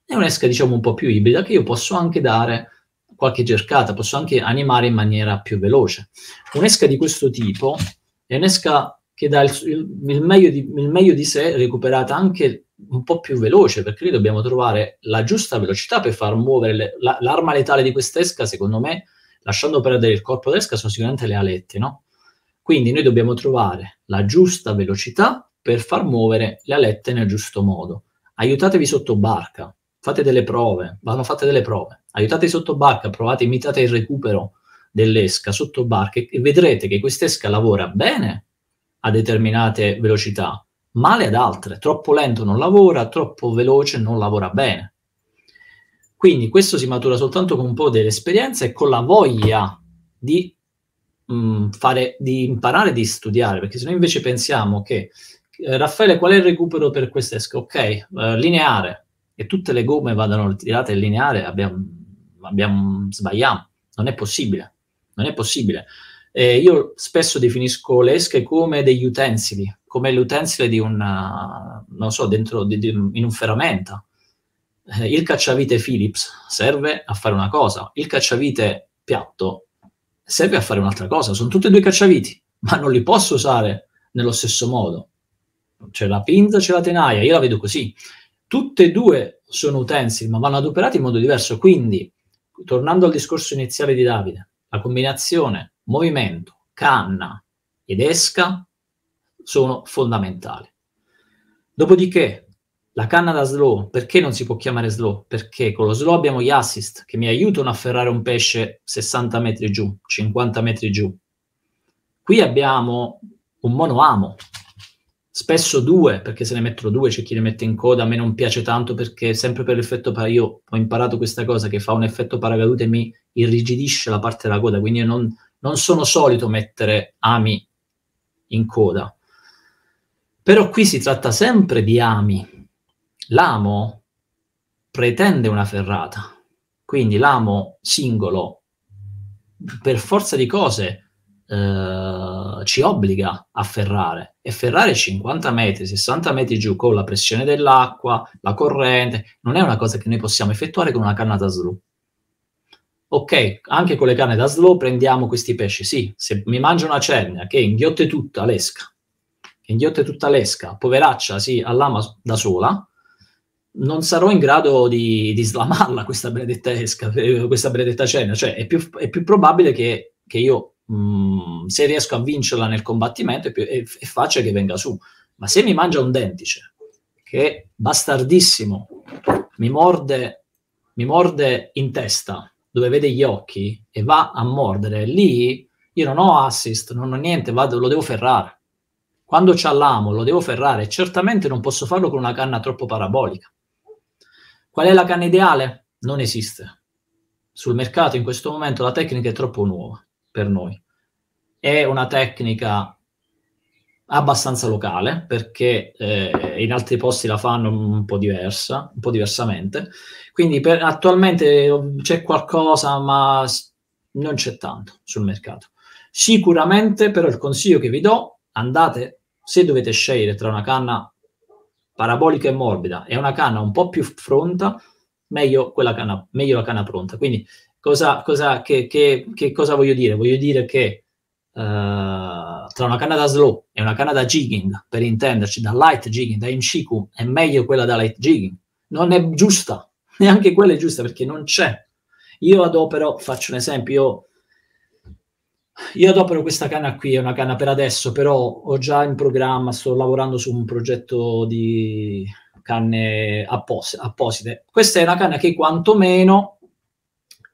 è un'esca diciamo un po' più ibrida che io posso anche dare qualche cercata, posso anche animare in maniera più veloce. Un'esca di questo tipo è un'esca che dà il, il, il, meglio di, il meglio di sé recuperata anche un po' più veloce, perché lì dobbiamo trovare la giusta velocità per far muovere le, la, l'arma letale di quest'esca, secondo me, lasciando perdere il corpo d'esca, sono sicuramente le alette, no? Quindi noi dobbiamo trovare la giusta velocità per far muovere le alette nel giusto modo. Aiutatevi sotto barca, fate delle prove, vanno fatte delle prove, aiutate sotto barca, provate, imitate il recupero dell'esca sotto barca e vedrete che quest'esca lavora bene a determinate velocità, male ad altre, troppo lento non lavora, troppo veloce non lavora bene. Quindi questo si matura soltanto con un po' dell'esperienza e con la voglia di, mh, mm, fare, di imparare, di studiare, perché se noi invece pensiamo che eh, Raffaele qual è il recupero per quest'esca? Ok, eh, lineare, e tutte le gomme vadano tirate in lineare, abbiamo, abbiamo, sbagliamo. Non è possibile. Non è possibile. Eh, io spesso definisco le esche come degli utensili, come l'utensile di una, non so, dentro di, di, in un ferramenta. Eh, il cacciavite Philips serve a fare una cosa, il cacciavite piatto serve a fare un'altra cosa. Sono tutti e due cacciaviti, ma non li posso usare nello stesso modo. C'è la pinza, c'è la tenaia, io la vedo così. Tutte e due sono utensili, ma vanno adoperati in modo diverso. Quindi, tornando al discorso iniziale di Davide, la combinazione movimento, canna ed esca sono fondamentali. Dopodiché, la canna da slow, perché non si può chiamare slow? Perché con lo slow abbiamo gli assist che mi aiutano a ferrare un pesce 60 metri giù, 50 metri giù. Qui abbiamo un monoamo spesso due, perché se ne mettono due, c'è chi le mette in coda, a me non piace tanto perché sempre per l'effetto paracadute, io ho imparato questa cosa che fa un effetto paracadute e mi irrigidisce la parte della coda, quindi io non, non sono solito mettere ami in coda. Però qui si tratta sempre di ami. L'amo pretende una ferrata, quindi l'amo singolo per forza di cose eh, ci obbliga a ferrare e ferrare 50 metri, 60 metri giù con la pressione dell'acqua, la corrente, non è una cosa che noi possiamo effettuare con una canna da slow. Ok, anche con le canne da slow prendiamo questi pesci. Sì, se mi mangio una cernia che inghiotte tutta l'esca, che inghiotte tutta l'esca, poveraccia, si sì, allama da sola, non sarò in grado di, di slamarla questa benedetta esca, eh, questa benedetta cernia. Cioè, è più, è più probabile che, che io mh, mm, se riesco a vincerla nel combattimento è, più, è, è facile che venga su, ma se mi mangia un dentice, che è bastardissimo, mi morde, mi morde in testa, dove vede gli occhi, e va a mordere, lì io non ho assist, non ho niente, vado, lo devo ferrare. Quando c'ha l'amo lo devo ferrare, certamente non posso farlo con una canna troppo parabolica. Qual è la canna ideale? Non esiste. Sul mercato in questo momento la tecnica è troppo nuova per noi. È una tecnica abbastanza locale perché eh, in altri posti la fanno un po' diversa, un po' diversamente. Quindi per, attualmente oh, c'è qualcosa, ma non c'è tanto sul mercato. Sicuramente però il consiglio che vi do, andate, se dovete scegliere tra una canna parabolica e morbida e una canna un po' più pronta, meglio, canna, meglio la canna pronta. Quindi Cosa, cosa, che, che, che cosa voglio dire? Voglio dire che Uh, tra una canna da slow e una canna da jigging, per intenderci, da light jigging, da inshiku, è meglio quella da light jigging. Non è giusta, <laughs> neanche quella è giusta perché non c'è. Io adopero, faccio un esempio, io, io adopero questa canna qui, è una canna per adesso, però ho già in programma, sto lavorando su un progetto di canne appos- apposite. Questa è una canna che quantomeno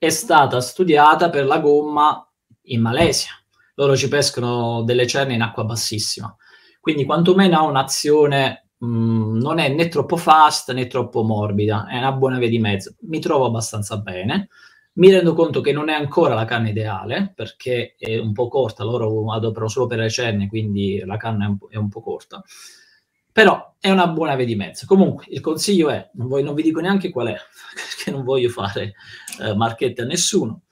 è stata studiata per la gomma in Malesia. Loro ci pescano delle cerne in acqua bassissima. Quindi quantomeno ha un'azione mh, mm, non è né troppo fast né troppo morbida, è una buona via di mezzo. Mi trovo abbastanza bene. Mi rendo conto che non è ancora la canna ideale perché è un po' corta, loro adoperano solo per le cerne, quindi la canna è un po', è un po corta. Però è una buona via di mezzo. Comunque, il consiglio è, non, voglio, non vi dico neanche qual è, <laughs> perché non voglio fare eh, marchette a nessuno.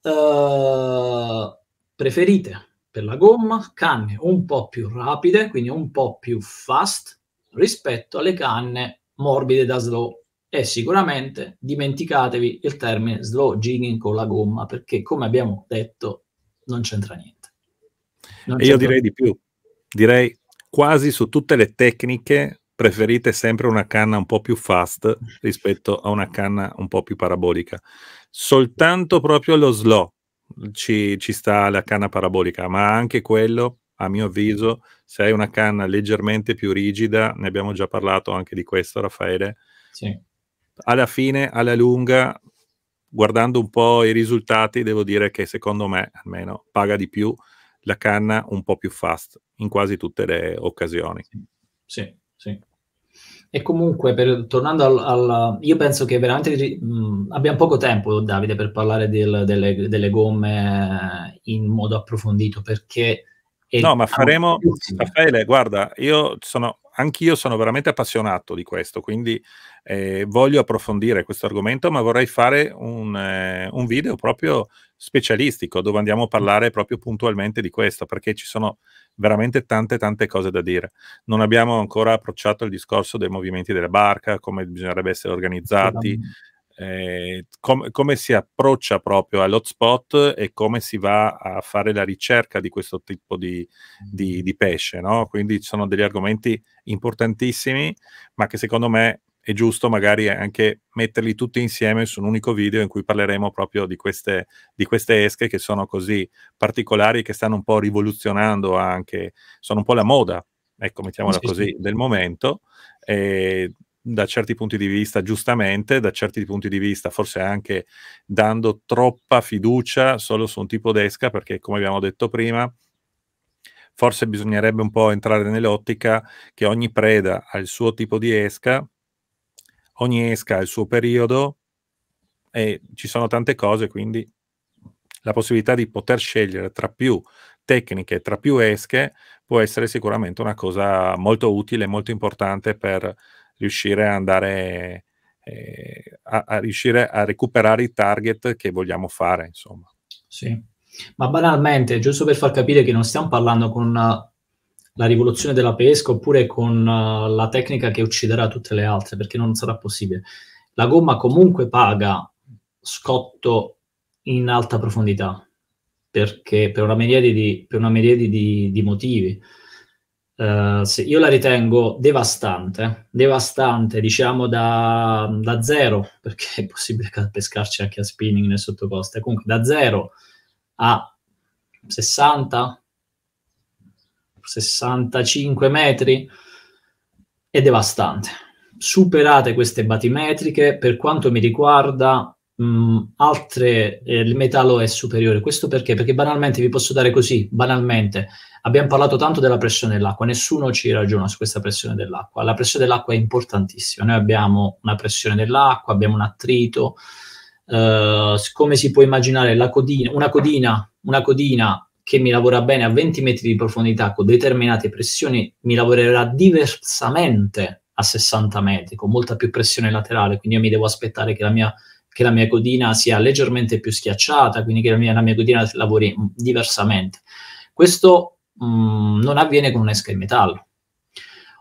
Uh, preferite per la gomma canne un po' più rapide, quindi un po' più fast rispetto alle canne morbide da slow e sicuramente dimenticatevi il termine slow jigging con la gomma perché come abbiamo detto non c'entra niente. Non e c'entra io direi niente. di più, direi quasi su tutte le tecniche preferite sempre una canna un po' più fast rispetto a una canna un po' più parabolica. Soltanto proprio lo slow ci, ci sta la canna parabolica, ma anche quello, a mio avviso, se hai una canna leggermente più rigida, ne abbiamo già parlato anche di questo Raffaele, sì. alla fine, alla lunga, guardando un po' i risultati, devo dire che secondo me almeno paga di più la canna un po' più fast in quasi tutte le occasioni. Sì, sì. E comunque, per, tornando al, al, Io penso che veramente mh, mm, abbiamo poco tempo, Davide, per parlare del, delle, delle, gomme in modo approfondito, perché... no, ma faremo... Raffaele, guarda, io sono... Anch'io sono veramente appassionato di questo, quindi eh, voglio approfondire questo argomento, ma vorrei fare un, eh, un, video proprio specialistico dove andiamo a mm. parlare proprio puntualmente di questo, perché ci sono veramente tante tante cose da dire. Non abbiamo ancora approcciato il discorso dei movimenti della barca, come bisognerebbe essere organizzati, eh, com- come si approccia proprio all'hotspot e come si va a fare la ricerca di questo tipo di, di, mm. di pesce. No? Quindi ci sono degli argomenti importantissimi, ma che secondo me è giusto magari anche metterli tutti insieme su un unico video in cui parleremo proprio di queste, di queste esche che sono così particolari, che stanno un po' rivoluzionando anche, sono un po' la moda, ecco, mettiamola sì, così, sì. del momento. E da certi punti di vista giustamente, da certi punti di vista forse anche dando troppa fiducia solo su un tipo d'esca, perché come abbiamo detto prima, forse bisognerebbe un po' entrare nell'ottica che ogni preda ha il suo tipo di esca ogni esca ha il suo periodo e ci sono tante cose, quindi la possibilità di poter scegliere tra più tecniche, tra più esche, può essere sicuramente una cosa molto utile, molto importante per riuscire a andare eh, a, a, riuscire a recuperare i target che vogliamo fare, insomma. Sì. Ma banalmente, giusto per far capire che non stiamo parlando con la rivoluzione della pesca oppure con uh, la tecnica che ucciderà tutte le altre, perché non sarà possibile. La gomma comunque paga scotto in alta profondità, perché per una miriade di, per una miriade di, di motivi. Uh, io la ritengo devastante, devastante diciamo da, da, zero, perché è possibile pescarci anche a spinning nel sottocosta, comunque da zero a 60, 65 metri, è devastante. Superate queste batimetriche, per quanto mi riguarda, mh, mm, altre, eh, il metallo è superiore. Questo perché? Perché banalmente vi posso dare così, banalmente, abbiamo parlato tanto della pressione dell'acqua, nessuno ci ragiona su questa pressione dell'acqua. La pressione dell'acqua è importantissima, noi abbiamo una pressione dell'acqua, abbiamo un attrito, Uh, come si può immaginare la codina, una codina, una codina che mi lavora bene a 20 metri di profondità con determinate pressioni mi lavorerà diversamente a 60 metri, con molta più pressione laterale, quindi io mi devo aspettare che la mia, che la mia godina sia leggermente più schiacciata, quindi che la mia, la mia godina lavori diversamente. Questo mh, mm, non avviene con un'esca in metallo.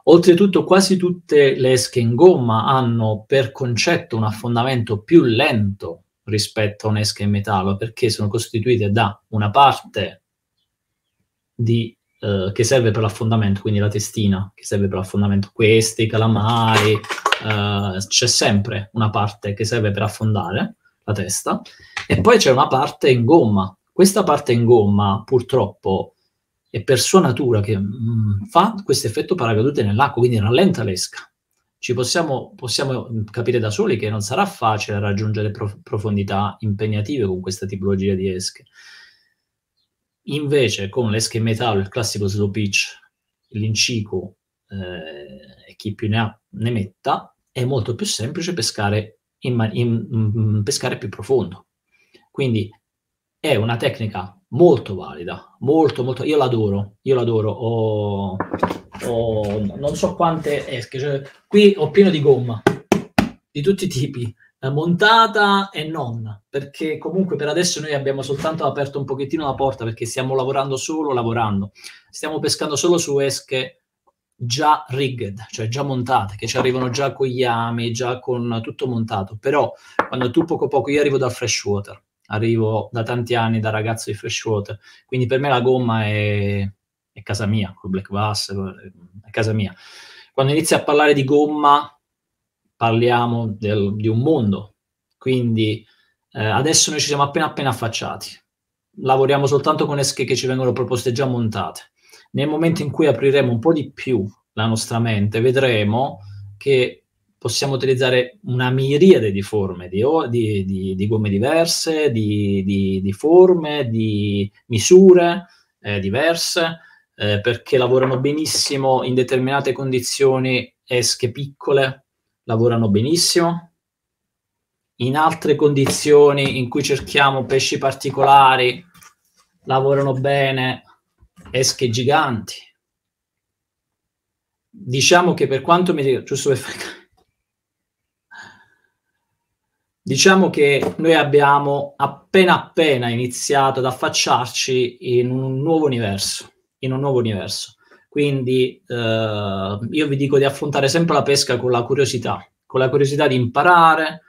Oltretutto quasi tutte le esche in gomma hanno per concetto un affondamento più lento rispetto a un'esca in metallo perché sono costituite da una parte di, eh, che serve per l'affondamento, quindi la testina che serve per l'affondamento, questi, i calamari, eh, c'è sempre una parte che serve per affondare la testa e poi c'è una parte in gomma. Questa parte in gomma purtroppo è per sua natura che mh, mm, fa questo effetto paracadute nell'acqua, quindi rallenta l'esca. Ci possiamo, possiamo, capire da soli che non sarà facile raggiungere prof- profondità impegnative con questa tipologia di esche. Invece con l'esche metallo, il classico slow pitch, l'incico eh, e chi più ne ha ne metta, è molto più semplice pescare, in, in, in, mm, mm, pescare più profondo. Quindi è una tecnica molto valida, molto, molto, io l'adoro, io l'adoro, ho, ho non so quante esche, cioè, qui ho pieno di gomma, di tutti i tipi, eh, montata e non, perché comunque per adesso noi abbiamo soltanto aperto un pochettino la porta perché stiamo lavorando solo lavorando, stiamo pescando solo su esche già rigged, cioè già montate, che ci arrivano già con gli ami, già con tutto montato, però quando tu poco poco, io arrivo dal freshwater, arrivo da tanti anni da ragazzo di freshwater, quindi per me la gomma è, è casa mia, con Black Bass, è casa mia. Quando inizi a parlare di gomma parliamo del, di un mondo, quindi eh, adesso noi ci siamo appena appena affacciati, lavoriamo soltanto con esche che ci vengono proposte già montate. Nel momento in cui apriremo un po' di più la nostra mente, vedremo che possiamo utilizzare una miriade di forme, di, di, di, di gomme diverse, di, forme, di misure eh, diverse, eh, perché lavorano benissimo in determinate condizioni esche piccole, lavorano benissimo, in altre condizioni in cui cerchiamo pesci particolari, lavorano bene esche giganti. Diciamo che per quanto mi dica, giusto per fare... Diciamo che noi abbiamo appena appena iniziato ad affacciarci in un nuovo universo, in un nuovo universo. Quindi eh, io vi dico di affrontare sempre la pesca con la curiosità, con la curiosità di imparare,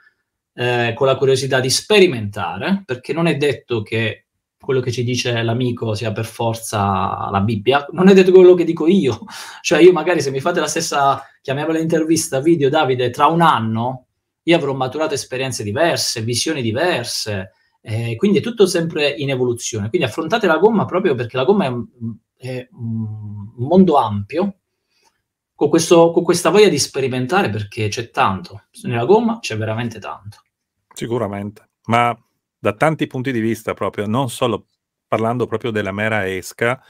eh, con la curiosità di sperimentare, perché non è detto che quello che ci dice l'amico sia per forza la Bibbia, non è detto quello che dico io. <laughs> Cioè io magari se mi fate la stessa, chiamiamola intervista, video Davide, tra un anno io avrò maturato esperienze diverse, visioni diverse, eh, quindi è tutto sempre in evoluzione. Quindi affrontate la gomma proprio perché la gomma è un è mm, un mondo ampio, con, questo, con questa voglia di sperimentare perché c'è tanto, nella gomma c'è veramente tanto. Sicuramente, ma da tanti punti di vista proprio, non solo parlando proprio della mera esca,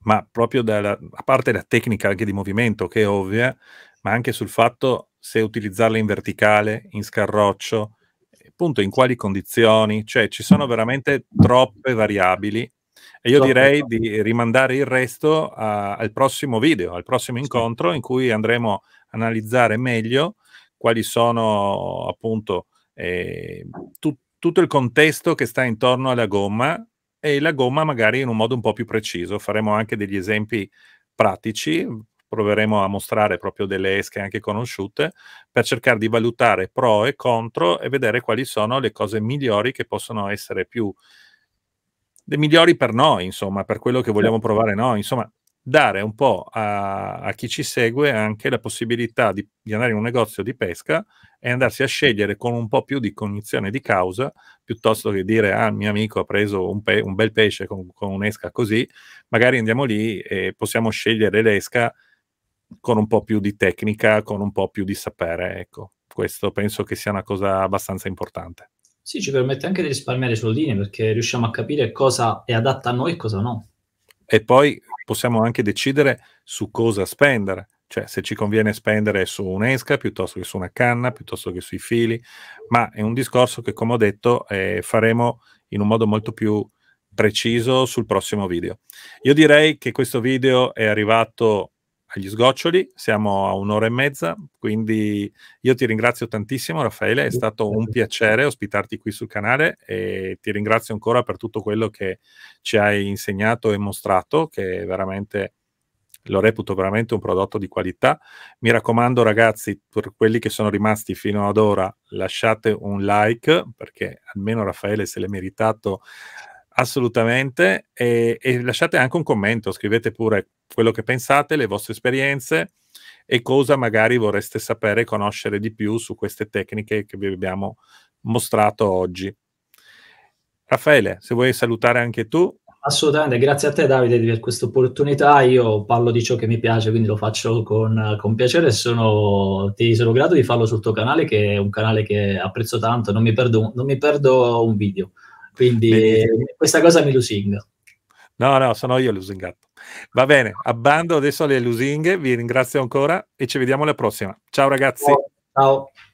ma proprio dalla, a parte la tecnica anche di movimento che è ovvia, ma anche sul fatto se utilizzarla in verticale, in scarroccio, appunto in quali condizioni, cioè ci sono veramente troppe variabili e io direi di rimandare il resto a, al prossimo video, al prossimo incontro in cui andremo a analizzare meglio quali sono appunto eh, tu, tutto il contesto che sta intorno alla gomma e la gomma magari in un modo un po' più preciso. Faremo anche degli esempi pratici, proveremo a mostrare proprio delle esche anche conosciute per cercare di valutare pro e contro e vedere quali sono le cose migliori che possono essere più dei migliori per noi, insomma, per quello che vogliamo certo. provare noi, insomma, dare un po' a, a chi ci segue anche la possibilità di, di, andare in un negozio di pesca e andarsi a scegliere con un po' più di cognizione di causa, piuttosto che dire, ah, il mio amico ha preso un, pe- un bel pesce con, con un'esca così, magari andiamo lì e possiamo scegliere l'esca con un po' più di tecnica, con un po' più di sapere, ecco. Questo penso che sia una cosa abbastanza importante. Sì, ci permette anche di risparmiare soldini perché riusciamo a capire cosa è adatta a noi e cosa no. E poi possiamo anche decidere su cosa spendere, cioè se ci conviene spendere su un'esca piuttosto che su una canna, piuttosto che sui fili, ma è un discorso che come ho detto eh, faremo in un modo molto più preciso sul prossimo video. Io direi che questo video è arrivato agli sgoccioli, siamo a un'ora e mezza, quindi io ti ringrazio tantissimo Raffaele, è stato un piacere ospitarti qui sul canale e ti ringrazio ancora per tutto quello che ci hai insegnato e mostrato, che veramente lo reputo veramente un prodotto di qualità. Mi raccomando ragazzi, per quelli che sono rimasti fino ad ora, lasciate un like perché almeno Raffaele se l'è meritato assolutamente e, e lasciate anche un commento, scrivete pure quello che pensate, le vostre esperienze e cosa magari vorreste sapere e conoscere di più su queste tecniche che vi abbiamo mostrato oggi. Raffaele, se vuoi salutare anche tu. Assolutamente, grazie a te Davide per questa opportunità, io parlo di ciò che mi piace, quindi lo faccio con, con piacere e sono, ti sono grato di farlo sul tuo canale che è un canale che apprezzo tanto, non mi perdo, non mi perdo un video, quindi Bene. questa cosa mi lusinga. No, no, sono io lusingato. Va bene, abbando adesso alle lusinghe, vi ringrazio ancora e ci vediamo alla prossima. Ciao ragazzi. Ciao. Ciao.